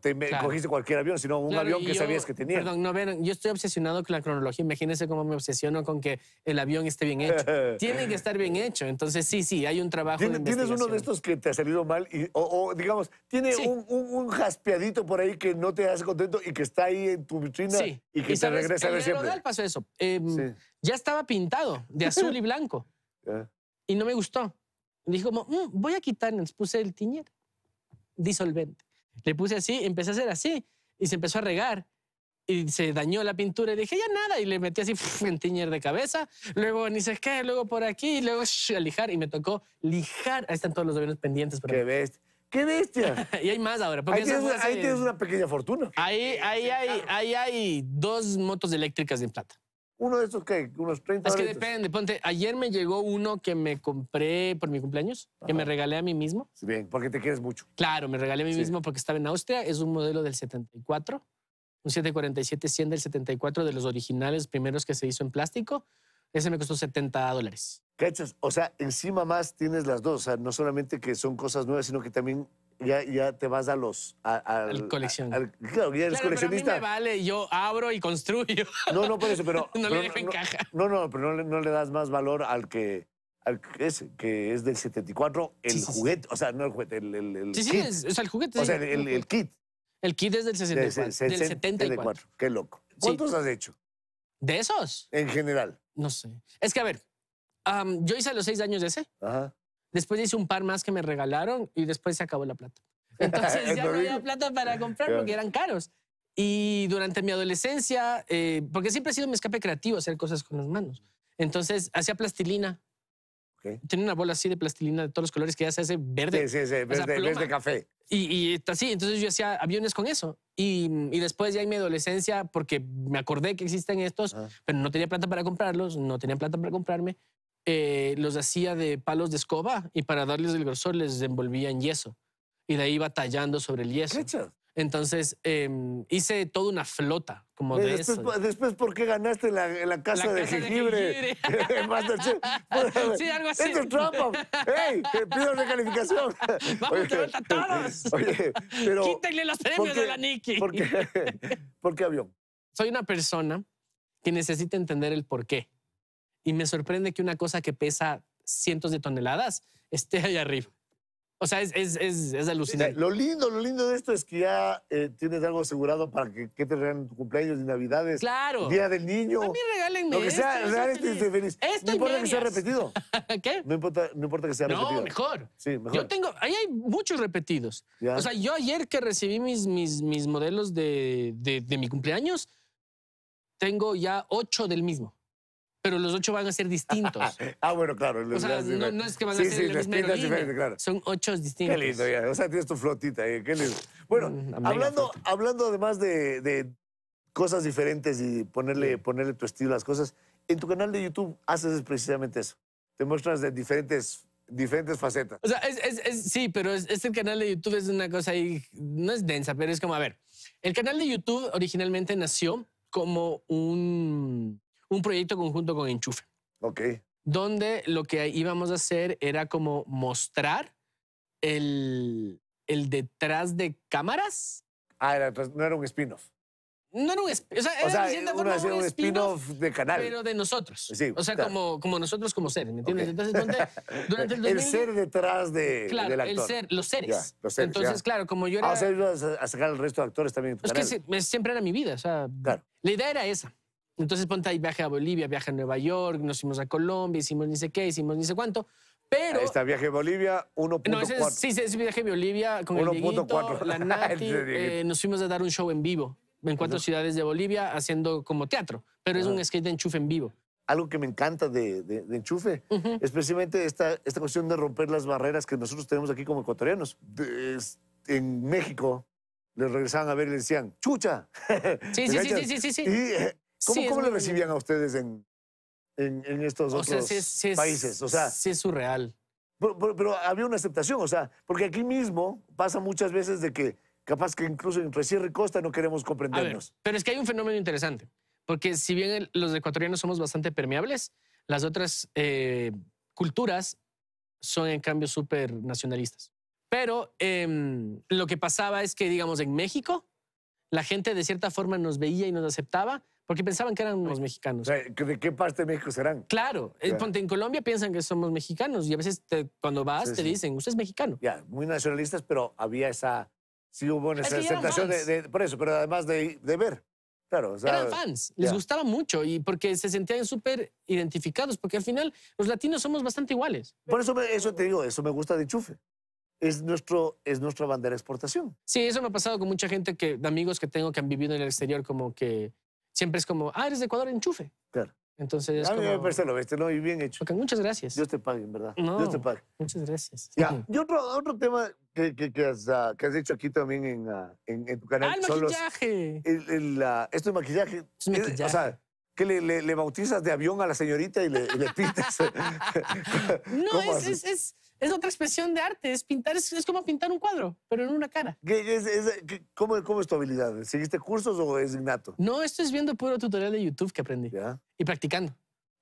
te cogiste cualquier avión, sino un avión que sabías que tenía. Perdón, no, ven, yo estoy obsesionado con la cronología. Imagínense cómo me obsesiono con que el avión esté bien hecho. Tiene que estar bien hecho. Entonces, sí, sí, hay un trabajo. ¿Tienes, ¿tienes uno de estos que te ha salido mal? Y, o, digamos, tiene un, un, jaspeadito por ahí que no te hace contento y que está ahí en tu vitrina y que se te regresa a ver siempre. En pasó eso. Em, ya estaba pintado de azul y blanco. Y no me gustó. Dije como, mm, voy a quitar, les puse el tiñer disolvente. Le puse así, empecé a hacer así y se empezó a regar. Y se dañó la pintura y dije, ya nada. Y le metí así en tiñer de cabeza. Luego ni sé qué, luego por aquí, y luego a lijar. Y me tocó lijar. Ahí están todos los aviones pendientes. ¡Qué bestia! ¡Qué bestia! y hay más ahora. Ahí tienes, ahí tienes, una pequeña fortuna. Ahí, ahí, hay, ahí hay dos motos eléctricas en plata. Uno de esos que, unos 30 Es que depende, ponte, ayer me llegó uno que me compré por mi cumpleaños, que me regalé a mí mismo. bien, porque te quieres mucho. Claro, me regalé a mí mismo porque estaba en Austria, es un modelo del 74, un 747-100 del 74 de los originales primeros que se hizo en plástico. Ese me costó 70 dólares. ¿Cachas? O sea, encima más tienes las dos. O sea, no solamente que son cosas nuevas, sino que también ya, ya te vas a los. al coleccionista. Claro, ya eres a mí me vale, yo abro y construyo. No, no, por eso, pero. no me le dejo en caja. No, no, pero no, le, das más valor al que. Al que, es, que es del 74, el juguete, o sea, no el juguete, el, sí, kit. Sí, es, o sea, el juguete. O sea, el, kit. El kit es del 64. del 74. Qué loco. ¿Cuántos has hecho? ¿De esos? En general. No sé. Es que, a ver, yo hice los seis años de ese. Ajá. Después hice un par más que me regalaron y después se acabó la plata. Entonces ya no había plata para comprar porque eran caros. Y durante mi adolescencia, eh, porque siempre ha sido mi escape creativo hacer cosas con las manos. Entonces hacía plastilina. Okay. Tenía una bola así de plastilina de todos los colores que ya se hace verde. Sí, sí, sí, verde, café. Y, y, así, entonces yo hacía aviones con eso. Y, después ya en mi adolescencia, porque me acordé que existen estos, pero no tenía plata para comprarlos, no tenía plata para comprarme, eh, los hacía de palos de escoba y para darles el grosor les envolvía en yeso. Y de ahí iba tallando sobre el yeso. Entonces em, hice toda una flota como de después, eso. Después, ¿por qué ganaste la, la, casa, la de casa, de jengibre? sí, algo así. Esto es trampa. ¡Ey! Te pido recalificación. ¡Vamos, a te a todos! Oye, pero... Quítenle los premios de la Nikki. ¿por qué, ¿Por qué avión? Soy una persona que necesita entender el por qué. Y me sorprende que una cosa que pesa cientos de toneladas esté ahí arriba. O sea, es, es, es, alucinante. lo lindo, lo lindo de esto es que ya eh, tienes algo asegurado para que, te regalen tu cumpleaños y navidades. Claro. Día del niño. A mí regálenme. Lo que esto, sea, realmente estoy feliz. Esto no importa que sea repetido. ¿Qué? No importa, no que sea repetido. No, mejor. Sí, mejor. Yo tengo, ahí hay muchos repetidos. O sea, yo ayer que recibí mis, mis, mis modelos de, de mi cumpleaños, tengo ya ocho del mismo pero los ocho van a ser distintos. ah, bueno, claro. O sea, no, es que van a ser sí, Son ocho distintos. Qué lindo, ya. O sea, tienes tu flotita eh, Qué lindo. Bueno, hablando, hablando además de, de, cosas diferentes y ponerle, ponerle tu estilo a las cosas, en tu canal de YouTube haces precisamente eso. Te muestras de diferentes diferentes facetas. O sea, sí, pero este canal de YouTube es una cosa ahí, no es densa, pero es como, a ver, el canal de YouTube originalmente nació como un, un proyecto conjunto con Enchufe. Ok. Donde lo que íbamos a hacer era como mostrar el, el detrás de cámaras. Ah, pues, no era un spin-off. No era un spin-off. O sea, o de cierta forma un, spin-off de canal. Pero de nosotros. o sea, como, como nosotros como seres, ¿me entiendes? Entonces, ¿dónde? durante el, 2000, el ser detrás de, claro, del actor. El ser, los seres. los seres Entonces, claro, como yo era. Ah, o sea, ibas a sacar al resto de actores también. En tu es que siempre era mi vida. O sea, la idea era esa. Entonces ponte ahí, viaje a Bolivia, viaje a Nueva York, nos fuimos a Colombia, hicimos ni sé qué, hicimos ni sé cuánto. Pero. Ahí está, viaje a Bolivia, 1.4. Sí, sí, viaje a Bolivia con el Dieguito, la Nati. Eh, nos fuimos a dar un show en vivo en cuatro ciudades de Bolivia haciendo como teatro, pero es un skate de enchufe en vivo. Algo que me encanta de, de, enchufe, especialmente esta, esta cuestión de romper las barreras que nosotros tenemos aquí como ecuatorianos. en México, les regresaban a ver y les decían, ¡chucha! Sí, sí, sí, sí, sí, sí, eh, ¿Cómo, lo cómo le recibían a ustedes en, en, estos dos otros países? O sea, sí es surreal. Pero, pero, había una aceptación, o sea, porque aquí mismo pasa muchas veces de que capaz que incluso entre Sierra y Costa no queremos comprendernos. pero es que hay un fenómeno interesante, porque si bien los ecuatorianos somos bastante permeables, las otras eh, culturas son en cambio súper nacionalistas. Pero em, lo que pasaba es que, digamos, en México, la gente de cierta forma nos veía y nos aceptaba, porque pensaban que eran los mexicanos. ¿De qué parte de México serán? Eh, claro, ponte en Colombia piensan que somos mexicanos y a veces te, cuando vas te dicen, usted es mexicano. Ya, muy nacionalistas, pero había esa, sí hubo una aceptación de, por eso, pero además de, de ver. Claro, eran fans, les gustaba mucho y porque se sentían súper identificados, porque al final los latinos somos bastante iguales. Por eso, eso te digo, eso me gusta de Chufe es, nuestro, es nuestra bandera de exportación. Sí, eso me ha pasado con mucha gente que, de amigos que tengo que han vivido en el exterior, como que siempre es como, ah, eres de Ecuador, enchufe. Claro. Entonces. A mí como... me parece lo bestia, ¿no? Y bien hecho. muchas gracias. Dios te pague, en verdad. Dios te pague. Muchas gracias. Ya. Y otro, otro tema que, que, has, que, has, hecho ah, aquí también ah, en, en, tu canal. Ah, el maquillaje. esto es maquillaje. Es maquillaje. o sea, que le, le, bautizas de avión a la señorita y le, le pintas. no, es, es es otra expresión de arte, es pintar, es, como pintar un cuadro, pero en una cara. cómo, es tu habilidad? ¿Seguiste cursos o es innato? No, esto es viendo puro tutorial de YouTube que aprendí. Y practicando.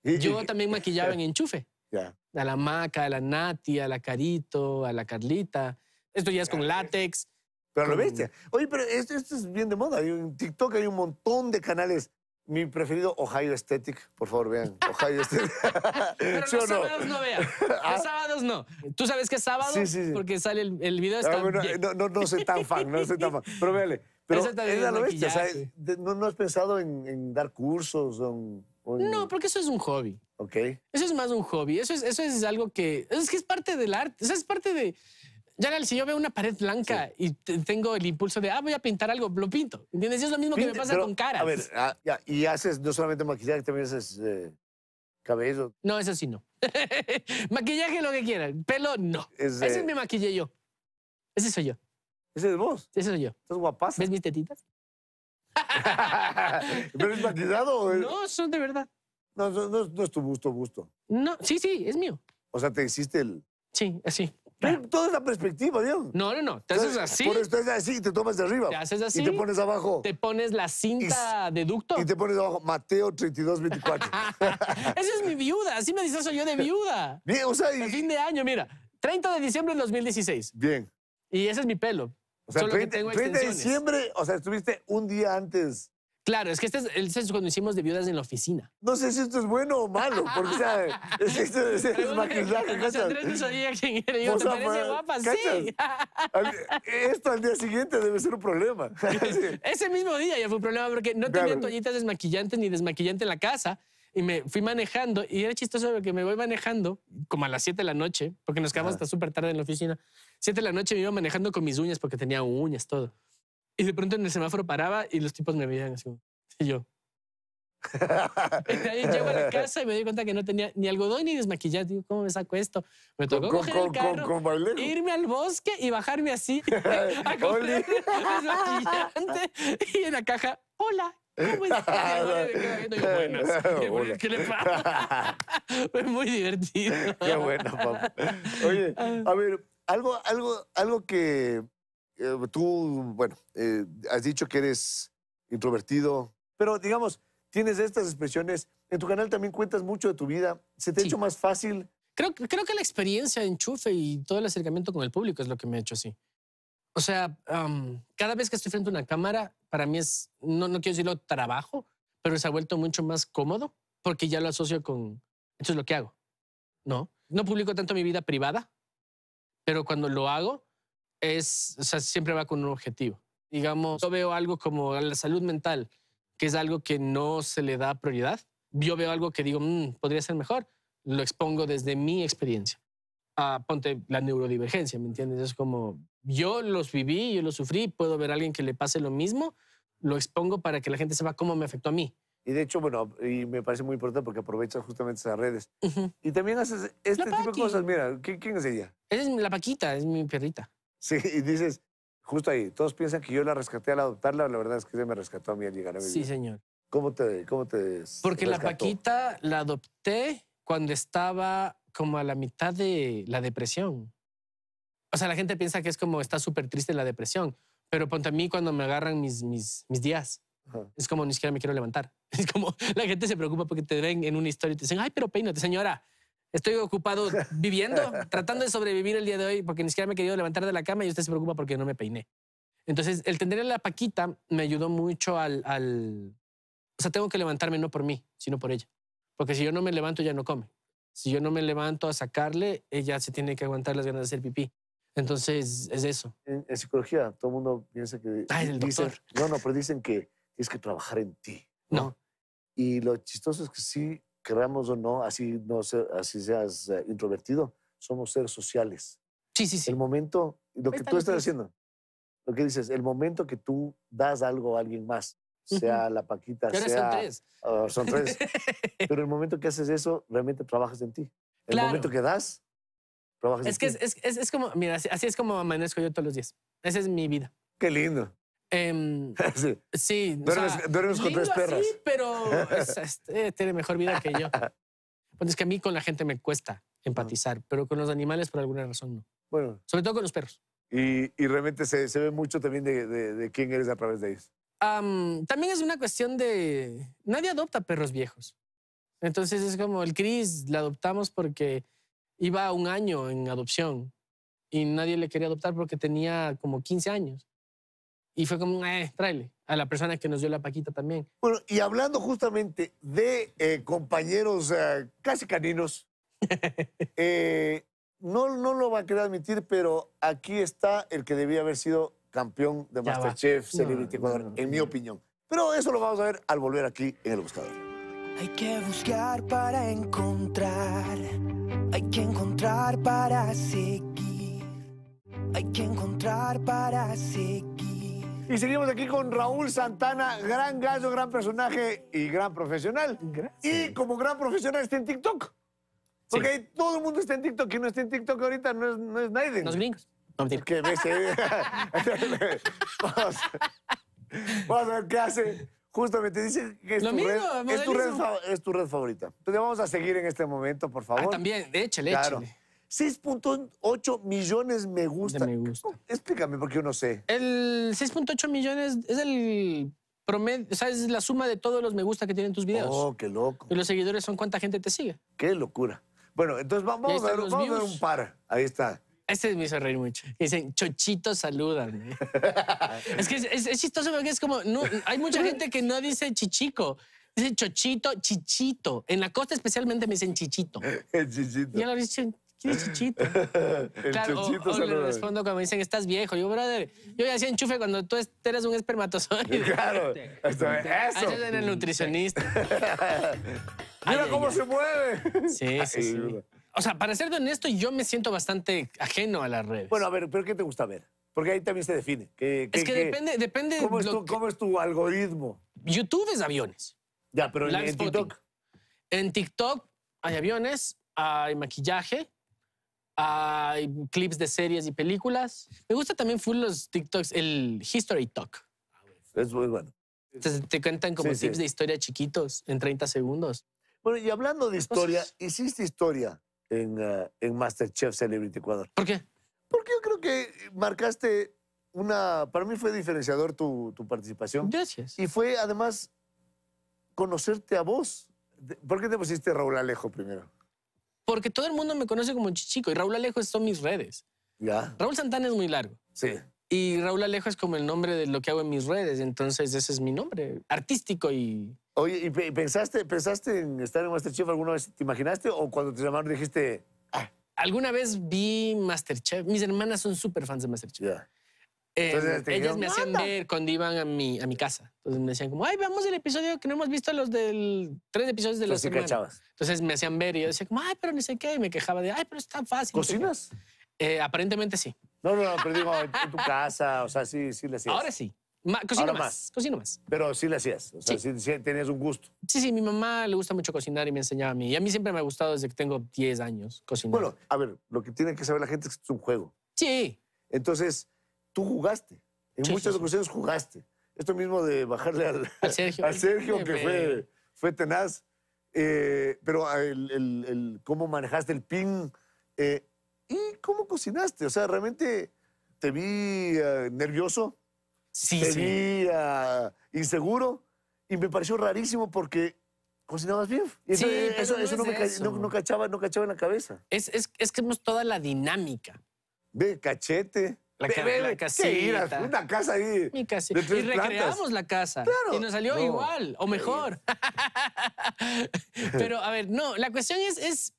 Yo también maquillaba en enchufe. ¿Ya? A la Maca, a la Nati, a la Carito, a la Carlita. Esto ya es con látex. Pero lo viste. Oye, pero esto, esto, es bien de moda. En TikTok hay un montón de canales mi preferido, Ohio Aesthetic. Por favor, vean. Ohio Aesthetic. Pero los sábados no vean. Ah. Los sábados no. ¿Tú sabes que es sábado? Porque sale el, video. Ah, está bueno, no, no, no, soy tan fan, no soy tan fan. Pero véale. Pero es lo bestia, ¿no, has pensado en, dar cursos? o? No, porque eso es un hobby. Ok. Eso es más un hobby. Eso es, eso es algo que. Es que es parte del arte. O sea, es parte de ya si yo veo una pared blanca y tengo el impulso de, ah, voy a pintar algo, lo pinto. ¿Entiendes? es lo mismo que me pasa con caras. A ver, ah, ya, y haces no solamente maquillaje, también haces eh, cabello. No, eso sí no. maquillaje lo que quieran, pelo no. Ese me maquillé yo. Ese soy yo. ¿Ese es vos? Ese soy yo. Estás guapazo. ¿Ves mis tetitas? ¿Pero es maquillado? No, son de verdad. No, no, no, no es tu gusto, gusto. No, sí, sí, es mío. O sea, te hiciste el... Sí, así. Todo es la perspectiva, Dios. No, no, no. Te haces así. Por esto así y te tomas de arriba. Te haces así. Y te pones abajo. Te pones la cinta de ducto. Y te pones abajo Mateo 32, 24. Esa es mi viuda. Así me eso yo de viuda. Bien, o sea, y... fin de año, mira. 30 de diciembre del 2016. Bien. Y ese es mi pelo. O sea, Solo que tengo 30 de diciembre, o sea, estuviste un día antes Claro, es que este es, cuando hicimos de viudas en la oficina. No sé si esto es bueno o malo, porque, o sea, es, esto es, es maquillaje, era yo, te parece guapa, sí. Al, esto al día siguiente debe ser un problema. Ese mismo día ya fue un problema, porque no tenía toallitas desmaquillantes ni desmaquillante en la casa, y me fui manejando, y era chistoso porque me voy manejando como a las 7 de la noche, porque nos quedamos hasta súper tarde en la oficina. 7 de la noche me iba manejando con mis uñas, porque tenía uñas, todo. Y de pronto en el semáforo paraba y los tipos me veían así. Y yo. llego a la casa y me di cuenta que no tenía ni algodón ni desmaquillado. Digo, ¿cómo me saco esto? Me tocó coger el carro, irme al bosque y bajarme así a comprar desmaquillante. Y en la caja, hola, ¿Cómo es? ¿Qué le pasa? Fue muy divertido. Qué bueno, papá. Oye, ah. a ver, algo, algo, algo que eh, tú, bueno, eh, has dicho que eres introvertido, pero digamos, tienes estas expresiones. En tu canal también cuentas mucho de tu vida. ¿Se te ha hecho más fácil? Creo, que la experiencia de enchufe y todo el acercamiento con el público es lo que me ha hecho así. O sea, cada vez que estoy frente a una cámara, para mí es, no, no quiero decirlo trabajo, pero se ha vuelto mucho más cómodo porque ya lo asocio con, eso es lo que hago, ¿no? No publico tanto mi vida privada, pero cuando lo hago, es, o sea, siempre va con un objetivo. Digamos, yo veo algo como la salud mental, que es algo que no se le da prioridad. Yo veo algo que digo, mm, podría ser mejor. Lo expongo desde mi experiencia. a ah, ponte la neurodivergencia, ¿me entiendes? Es como, yo los viví, yo los sufrí, puedo ver a alguien que le pase lo mismo, lo expongo para que la gente sepa cómo me afectó a mí. Y de hecho, bueno, y me parece muy importante porque aprovechas justamente esas redes. Y también haces este tipo de cosas. Mira, ¿quién, ¿quién es Es la Paquita, es mi perrita. Sí, y dices, justo ahí, todos piensan que yo la rescaté al adoptarla, la verdad es que se me rescató a mí al llegar a mi Sí, señor. ¿Cómo te, cómo te Porque la Paquita la adopté cuando estaba como a la mitad de la depresión. O sea, la gente piensa que es como está súper triste la depresión, pero ponte a mí cuando me agarran mis, mis, días. Es como ni siquiera me quiero levantar. Es como la gente se preocupa porque te ven en una historia y te dicen, ay, pero peínate, señora. Estoy ocupado viviendo, tratando de sobrevivir el día de hoy porque ni siquiera me he querido levantar de la cama y usted se preocupa porque no me peiné. Entonces, el tener la Paquita me ayudó mucho al, O sea, tengo que levantarme no por mí, sino por ella. Porque si yo no me levanto, ya no come. Si yo no me levanto a sacarle, ella se tiene que aguantar las ganas de hacer pipí. Entonces, es eso. En, psicología, todo el mundo piensa que... Ay, ah, el doctor. No, no, pero dicen que tienes que trabajar en ti. no. Y lo chistoso es que sí, queramos o no, así, no así seas eh, introvertido, somos seres sociales. Sí, sí, sí. El momento, lo que tú estás haciendo, lo que dices, el momento que tú das algo a alguien más, sea la paquita, Pero sea... Son tres. son tres. Pero el momento que haces eso, realmente trabajas en ti. El momento que das, trabajas es en ti. Es, es, es como, mira, así, así es como amanezco yo todos los días. Esa es mi vida. Qué lindo. Em, sí. duermes, con tres perros Sí, pero este, tiene mejor vida que yo. Bueno, pues es que a mí con la gente me cuesta empatizar, pero con los animales por alguna razón no. Bueno. Sobre todo con los perros. Y, realmente se, ve mucho también de, quién eres a través de ellos. también es una cuestión de... Nadie adopta perros viejos. Entonces es como el Cris, la adoptamos porque iba un año en adopción y nadie le quería adoptar porque tenía como 15 años. Y fue como, eh, tráele. A la persona que nos dio la paquita también. Bueno, y hablando justamente de eh, compañeros eh, casi caninos, eh, no, no lo va a querer admitir, pero aquí está el que debía haber sido campeón de Masterchef Celebrity en mi opinión. Pero eso lo vamos a ver al volver aquí en El Buscador. Hay que buscar para encontrar, hay que encontrar para seguir, hay que encontrar para seguir. Y seguimos aquí con Raúl Santana, gran gallo, gran personaje y gran profesional. Y como gran profesional está en TikTok. Porque todo el mundo está en TikTok. Quien no está en TikTok ahorita no es, no es nadie. Los gringos. No, ¿Qué ves? Eh? vamos, a ver qué hace. Justamente dice que es, tu, red, es tu, red, favorita. Entonces vamos a seguir en este momento, por favor. Ah, también, échale, claro. échale. 6.8 millones me gusta. De me gusta. Explícame porque yo no sé. El 6.8 millones es el promedio, o es la suma de todos los me gusta que tienen tus videos. Oh, qué loco. Y los seguidores son cuánta gente te sigue. Qué locura. Bueno, entonces vamos, a ver, un par. Ahí está. Este me hizo reír mucho. Dicen, Chochito, saludan es que es, chistoso porque es como, hay mucha gente que no dice chichico. dice chochito, chichito. En la costa especialmente me dicen chichito. El chichito. Y ahora dicen ¿Quién es Chichito? el claro, Chichito o le respondo cuando me dicen, estás viejo. Yo, brother, yo ya hacía enchufe cuando tú eras un espermatozoide. Claro, eso. en el ah, nutricionista. Mira cómo se mueve. Sí, sí, sí. O sea, para ser honesto, yo me siento bastante ajeno a las redes. Bueno, a ver, ¿pero qué te gusta ver? Porque ahí también se define. es que depende, depende... ¿cómo es, tu, ¿Cómo es tu algoritmo? YouTube es aviones. Ya, pero en TikTok. En TikTok hay aviones, hay maquillaje, hay clips de series y películas. Me gusta también full los TikToks, el History Talk. Es muy bueno. te cuentan como clips tips de historia chiquitos en 30 segundos. Bueno, y hablando de historia, hiciste historia en, eh, en Masterchef Celebrity Ecuador. ¿Por qué? Porque yo creo que marcaste una... Para mí fue diferenciador tu, tu participación. Gracias. Y fue además conocerte a vos. ¿Por qué te pusiste Raúl Alejo primero? Porque todo el mundo me conoce como Chichico y Raúl Alejo son mis redes. Ya. Raúl Santana es muy largo. Sí. Y Raúl Alejo es como el nombre de lo que hago en mis redes, entonces ese es mi nombre, artístico y... Oye, ¿y pensaste, pensaste en estar en Masterchef alguna vez? ¿Te imaginaste o cuando te llamaron dijiste... Ah. Alguna vez vi Masterchef, mis hermanas son súper fans de Masterchef. Ya. Entonces, em, este, ellos ellas me hacían ver cuando iban a mi, a mi casa. Entonces me decían como, ay, veamos el episodio que no hemos visto los del tres episodios de los Entonces, Entonces me hacían ver y yo decía como, ay, pero ni sé qué. Y me quejaba de, ay, pero es tan fácil. ¿Cocinas? Eh, aparentemente sí. No, no, pero digo, en tu casa, o sea, sí, sí le hacías. Ahora sí. cocino más, más. Pero sí le hacías, o sea, sí. tenías un gusto. Sí, sí, mi mamá le gusta mucho cocinar y me enseñaba a mí. Y a mí siempre me ha gustado desde que tengo 10 años cocinar. Bueno, a ver, lo que tiene que saber la gente es que es un juego. Sí. Entonces, tú jugaste. En muchas ocasiones jugaste. Esto mismo de bajarle al, a Sergio, que fue, tenaz. Eh, pero el, cómo manejaste el pin eh, y cómo cocinaste. O sea, realmente te vi eh, nervioso, sí, te vi inseguro y me pareció rarísimo porque cocinabas bien. eso, no, me cachaba, en la cabeza. Es, es, es que hemos toda la dinámica. Ve, cachete. La, de, la casita. una casa ahí. y recreamos la casa. y nos salió igual o mejor. Pero a ver, no, la cuestión es, es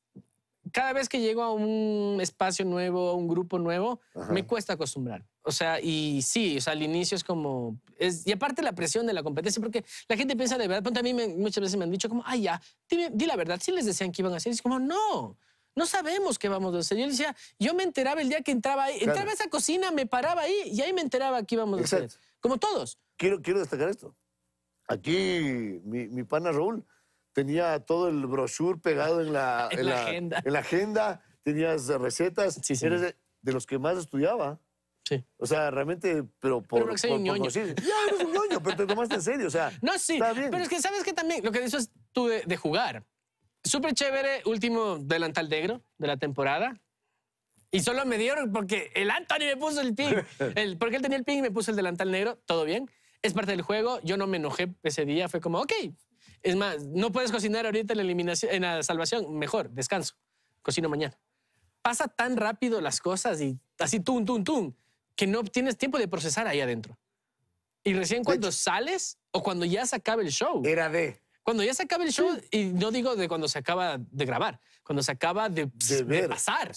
cada vez que llego a un espacio nuevo, a un grupo nuevo, me cuesta acostumbrar. O sea, y sí, o sea, al inicio es como... Es, y aparte la presión de la competencia, porque la gente piensa de verdad, ponte a mí muchas veces me han dicho como, ay, ya, di la verdad, si ¿sí les decían que iban a hacer, y es como, no, no sabemos qué vamos a hacer. Yo decía, yo me enteraba el día que entraba ahí, entraba esa cocina, me paraba ahí y ahí me enteraba qué íbamos a hacer. Como todos. Quiero, destacar esto. Aquí mi, pana Raúl tenía todo el brochure pegado en la, agenda. En la agenda, tenías recetas. Sí, Eres de, los que más estudiaba. Sí. O sea, realmente, pero por. Pero que soy un ñoño. Ya eres un ñoño, pero te tomaste en serio, o No, sí. Pero es que sabes que también lo que dices tú de jugar. Súper chévere, último delantal negro de la temporada. Y solo me dieron porque el Anthony me puso el ping. porque él tenía el ping y me puso el delantal negro. Todo bien. Es parte del juego. Yo no me enojé ese día. Fue como, ok. Es más, no puedes cocinar ahorita en la, eliminación, en la salvación. Mejor, descanso. Cocino mañana. Pasa tan rápido las cosas y así, tum, tun, tum, que no tienes tiempo de procesar ahí adentro. Y recién cuando sales o cuando ya se acaba el show. Era de. Cuando ya se acaba el show, y no digo de cuando se acaba de grabar, cuando se acaba de, pasar.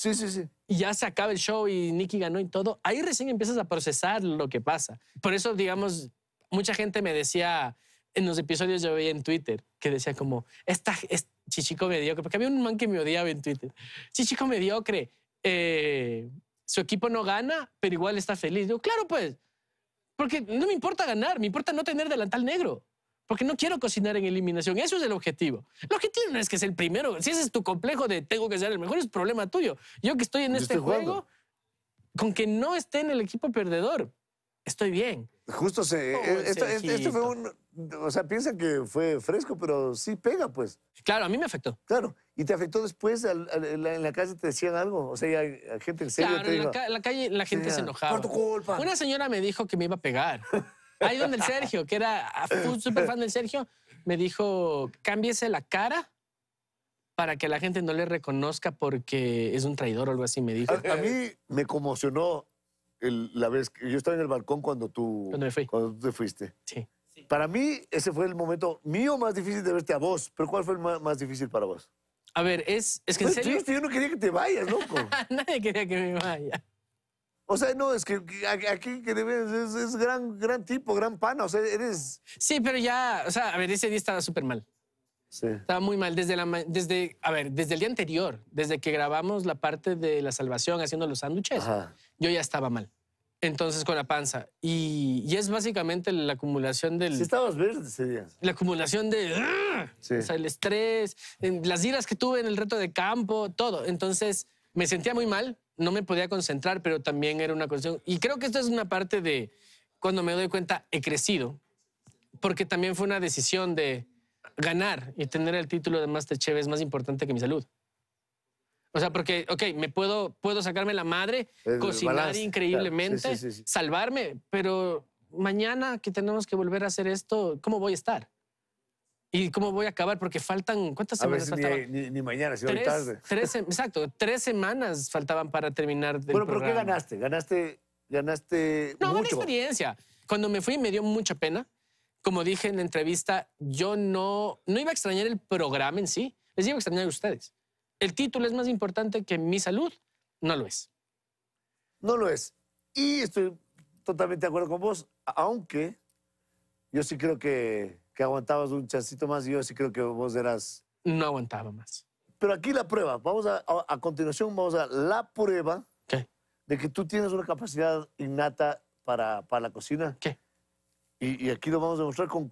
Y ya se acaba el show y Nicky ganó y todo, ahí recién empiezas a procesar lo que pasa. Por eso, digamos, mucha gente me decía, en los episodios yo veía en Twitter, que decía como, esta, es chichico mediocre, porque había un man que me odiaba en Twitter, chichico mediocre, eh, su equipo no gana, pero igual está feliz. yo, claro, pues, porque no me importa ganar, me importa no tener delantal negro porque no quiero cocinar en eliminación. Eso es el objetivo. El objetivo no es que es el primero. Si ese es tu complejo de tengo que ser el mejor, es problema tuyo. Yo que estoy en este juego, con que no esté en el equipo perdedor, estoy bien. Justo se. Oh, eh, esto, este, este fue un. O sea, piensa que fue fresco, pero sí pega, pues. Claro, a mí me afectó. Claro. ¿Y te afectó después? en la calle te decían algo. O sea, hay gente en serio. te en la, la, calle la gente se enojaba. Por tu culpa. Una señora me dijo que me iba a pegar. Ahí donde el Sergio, que era súper fan del Sergio, me dijo, cámbiese la cara para que la gente no le reconozca porque es un traidor o algo así, me dijo. A, mí me conmocionó la vez que yo estaba en el balcón cuando tú, cuando te fuiste. Sí. Para mí ese fue el momento mío más difícil de verte a vos, pero ¿cuál fue el más, difícil para vos? A ver, es, es que en pues, Yo no quería que te vayas, loco. Nadie quería que me vaya. O sea, no, es que aquí que es, es gran, gran tipo, gran pana. O sea, eres. Sí, pero ya, o sea, a ver, ese día estaba súper mal. Sí. Estaba muy mal desde la desde a ver, desde el día anterior, desde que grabamos la parte de la salvación haciendo los sándwiches, yo ya estaba mal. Entonces con la panza y, y es básicamente la acumulación del sí, estabas verde ese día. La acumulación de o sea, el estrés, las giras que tuve en el reto de campo, todo. Entonces me sentía muy mal, no me podía concentrar, pero también era una cuestión. Y creo que esto es una parte de cuando me doy cuenta, he crecido, porque también fue una decisión de ganar y tener el título de Masterchef es más importante que mi salud. O sea, porque, ok, me puedo, puedo sacarme la madre, cocinar increíblemente, salvarme, pero mañana que tenemos que volver a hacer esto, ¿cómo voy a estar? ¿Y cómo voy a acabar? Porque faltan, ¿cuántas semanas faltaban? Ni, mañana, si tarde. exacto, tres semanas faltaban para terminar. de. bueno, pero ¿qué ganaste? Ganaste, ganaste. No, una experiencia. Cuando me fui me dio mucha pena. Como dije en la entrevista, yo no, no iba a extrañar el programa en sí, les iba a extrañar a ustedes. El título es más importante que mi salud, no lo es. No lo es. Y estoy totalmente de acuerdo con vos, aunque yo sí creo que que aguantabas un chancito más y yo sí creo que vos eras... No aguantaba más. Pero aquí la prueba. Vamos a, a, continuación, vamos a la prueba ¿Qué? de que tú tienes una capacidad innata para, la cocina. ¿Qué? Y, aquí lo vamos a demostrar con,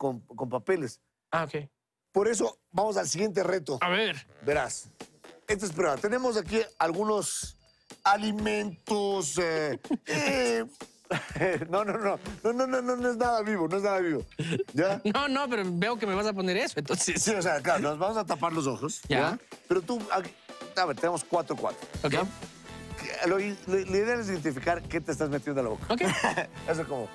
papeles. Ah, ok. Por eso vamos al siguiente reto. A ver. Verás. Esta es prueba. Tenemos aquí algunos alimentos. Eh, eh no, no, no, no, no, no, no, no es nada vivo, no es nada vivo. ¿Ya? No, no, pero veo que me vas a poner eso, entonces. Sí, o sea, claro, nos vamos a tapar los ojos. Ya. Pero tú, a, ver, tenemos cuatro cuatro. Ok. Lo, la idea es identificar qué te estás metiendo a la boca. Ok. eso es como...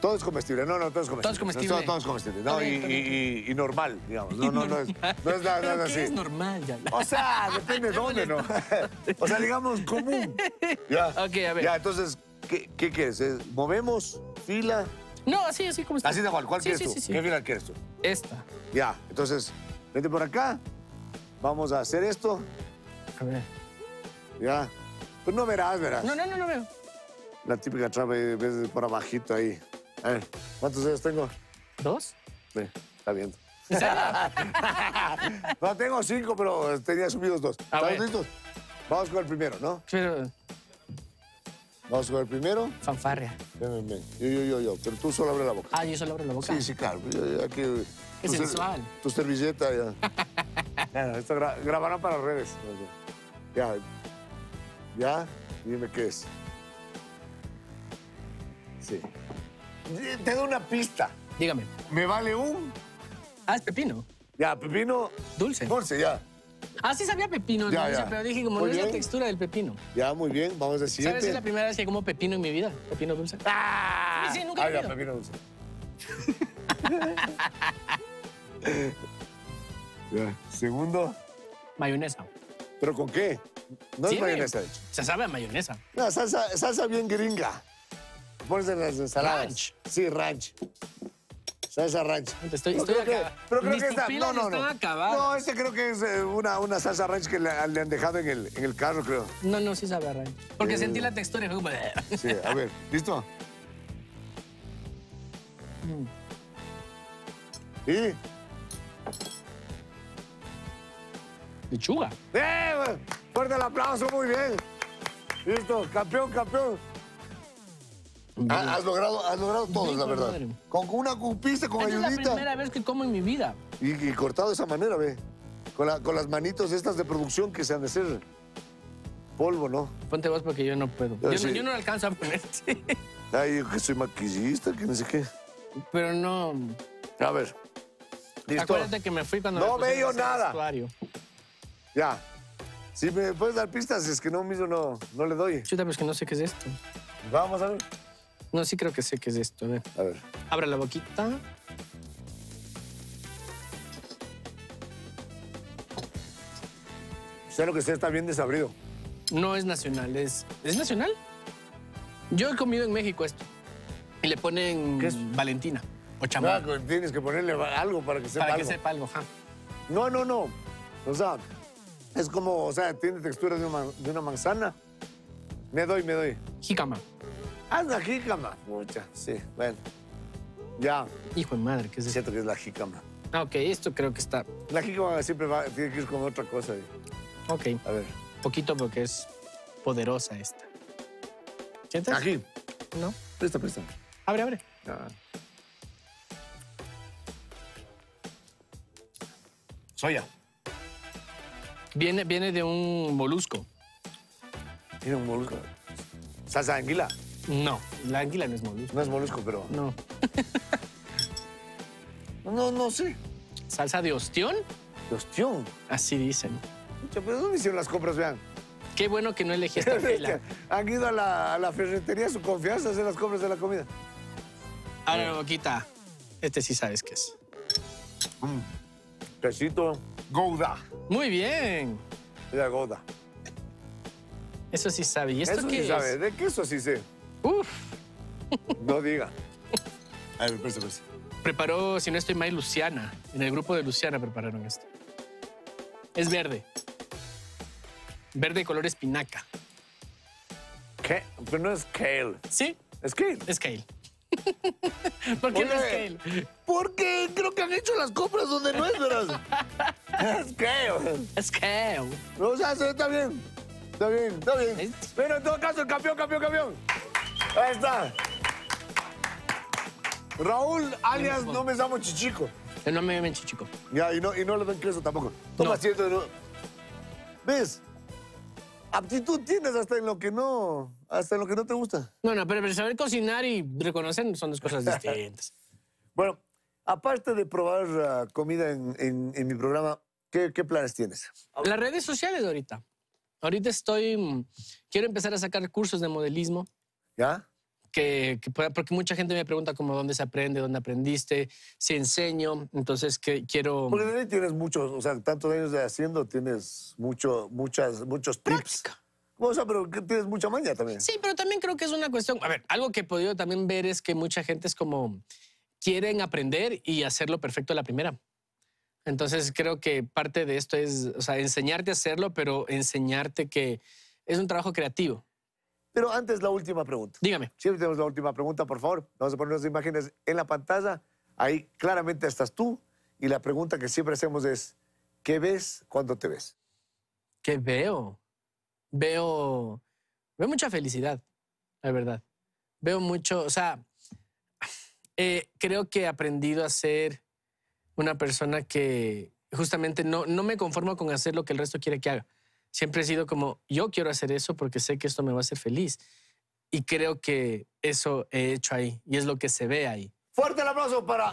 Todo es comestible. No, no, todo es comestible. Todo es comestible. No, todo, es comestible. y, normal, digamos. No, no, no es, no es nada, nada así. es normal, ya. O sea, depende de dónde, ¿no? o sea, digamos, común. Ya. Ok, a ver. Ya, entonces, ¿Qué, quieres? ¿Movemos fila? No, así, así como está. Así de igual, ¿Cuál sí, quieres sí, tú? Sí, ¿Qué fila quieres tú? Esta. Ya, entonces, vente por acá. Vamos a hacer esto. A ver. Ya. Pues no verás, verás. No, no, no, no veo. La típica trampa ves por abajito ahí. A ver, ¿cuántos dedos tengo? ¿Dos? Sí, está bien. no, tengo cinco, pero tenía subidos dos. listos? Vamos con el primero, ¿no? Pero... Vamos con el primero. Fanfarria. Ven, ven, ven. Yo, yo, yo, yo. Pero tú solo abre la boca. Ah, yo solo abro la boca. Sí, sí, claro. Es aquí, Qué tu sensual. tu servilleta ya. Claro, esto grabaron para redes. Ya. Ya. Dime qué es. Sí. Te doy una pista. Dígame. ¿Me vale un? Ah, es pepino. Ya, pepino. Dulce. Dulce, ya. Ah, sí sabía pepino, pero dije, como no es la textura del pepino. Ya, muy bien, vamos a decir. ¿Sabes? Es la primera vez que como pepino en mi vida, pepino dulce. ¡Ah! Sí, sí nunca ah, ya, pepino dulce. ya. Segundo. Mayonesa. ¿Pero con qué? No es mayonesa, de hecho. Se sabe mayonesa. No, salsa, salsa bien gringa. Pones en las ensaladas. Ranch. Sí, ranch. Salsa ranch. Estoy, estoy acá. pero creo que esta, no, no, no. Acabadas. No, este creo que es eh, una, una salsa ranch que le, han dejado en el, en el, carro, creo. No, no, sí sabe ranch. Porque eh, sentí la textura y fue como... Sí, a ver, ¿listo? ¿Y? Mm. Lechuga. ¡Eh! Fuerte el aplauso, muy bien. Listo, campeón, campeón. Ah, has, logrado, logrado todo, la verdad. Con una pista con ayudita. Es la primera vez que como en mi vida. Y, cortado de esa manera, ve. Con, con, las manitos estas de producción que se han de hacer polvo, ¿no? Ponte vos porque yo no puedo. Yo, no, yo no alcanzo a ponerte. Ay, yo que soy maquillista, que no sé qué. Pero no... A ver. ¿Listo? Acuérdate que me fui cuando... No veo nada. Ya. Si me puedes dar pistas, es que no mismo no, no le doy. Chuta, pero es que no sé qué es esto. Vamos a ver. No, sí creo que sé qué es esto. A ver. A ver. Abra la boquita. Sé lo que sé, está bien desabrido. No es nacional, es... ¿Es nacional? Yo he comido en México esto. Y le ponen es? Valentina o ah, chamaco. Pues tienes que ponerle algo para que sepa algo. Para que sepa algo, ja. No, no, no. O sea, es como, o sea, tiene textura de una, de una manzana. Me doy, me doy. Jicama. Ah, la jícama. Mucha, sí, bueno. Ya. Hijo de madre, ¿qué es eso? Siento que es la jícama. Ah, ok, esto creo que está... La jícama siempre tiene que ir con otra cosa. Eh. Ok. A ver. Poquito porque es poderosa esta. ¿Sientes? Aquí. No. Presta, presta. Abre, abre. Soya. Viene, viene de un molusco. Tiene un molusco. Salsa de anguila. No, la águila no es molusco. No es molusco, pero. No. no, no sé. ¿Salsa de ostión? ¿De ostión? Así dicen. Pero ¿dónde hicieron las compras, vean? Qué bueno que no elegí esta fila. Han ido a la, a ferretería su confianza a hacer las compras de la comida. A ver, Boquita, este sí sabes qué es. Quesito mm. Gouda. Muy bien. La Gouda. Eso sí sabe. ¿Y esto Eso qué sí sabe. De queso sí sé. Uf. No diga. A ver, pues, pues, Preparó, si no estoy mal, Luciana. En el grupo de Luciana prepararon esto. Es verde. Verde color espinaca. ¿Qué? Pero no es kale. ¿Sí? ¿Es kale? Es kale. ¿Por qué no es kale? Porque creo que han hecho las compras donde no es ¿verdad? es kale. Es kale. o sea, está bien. Está bien, está bien. Pero en todo caso, campeón, campeón, campeón. Ahí está. Raúl, alias no me llamo Chichico. Eh, no me llamen Chichico. Ya, y no, y no le dan queso tampoco. Toma no. ¿Ves? Aptitud tienes hasta en lo que no, hasta en lo que no te gusta. No, no, pero, saber cocinar y reconocer son dos cosas distintas. bueno, aparte de probar ah, comida en, mi programa, ¿qué, ¿qué planes tienes? Las redes sociales ahorita. Ahorita estoy, mm, quiero empezar a sacar cursos de modelismo ¿Ya? Que, porque mucha gente me pregunta como dónde se aprende, dónde aprendiste, si enseño, entonces que quiero... Porque tienes muchos, o sea, tantos años de haciendo, tienes mucho, muchas, muchos tips. Práctica. O sea, pero tienes mucha maña también. Sí, pero también creo que es una cuestión... A ver, algo que he podido también ver es que mucha gente es como... Quieren aprender y hacerlo perfecto a la primera. Entonces creo que parte de esto es, o sea, enseñarte a hacerlo, pero enseñarte que es un trabajo creativo. Pero antes la última pregunta. Dígame. Siempre tenemos la última pregunta, por favor. Vamos a poner las imágenes en la pantalla. Ahí claramente estás tú. Y la pregunta que siempre hacemos es, ¿qué ves cuando te ves? ¿Qué veo? Veo, veo mucha felicidad, la verdad. Veo mucho, o sea, eh, creo que he aprendido a ser una persona que justamente no, no me conformo con hacer lo que el resto quiere que haga. Siempre he sido como, yo quiero hacer eso porque sé que esto me va a hacer feliz. Y creo que eso he hecho ahí y es lo que se ve ahí. Fuerte el abrazo para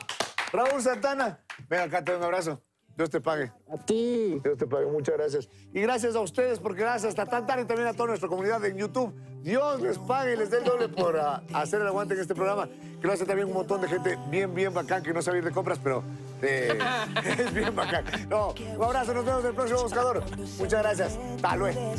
Raúl Santana. Venga, acá, te doy un abrazo. Dios te pague. A ti. Dios te pague. Muchas gracias. Y gracias a ustedes porque gracias hasta tan tarde y también a toda nuestra comunidad en YouTube. Dios les pague y les dé el doble por ah, hacer el aguante en este programa. Que lo hace también un montón de gente bien, bien bacán que no sabe ir de compras, pero es bien bacán. No, un abrazo, nos vemos en el próximo buscador. Muchas gracias. Hasta luego.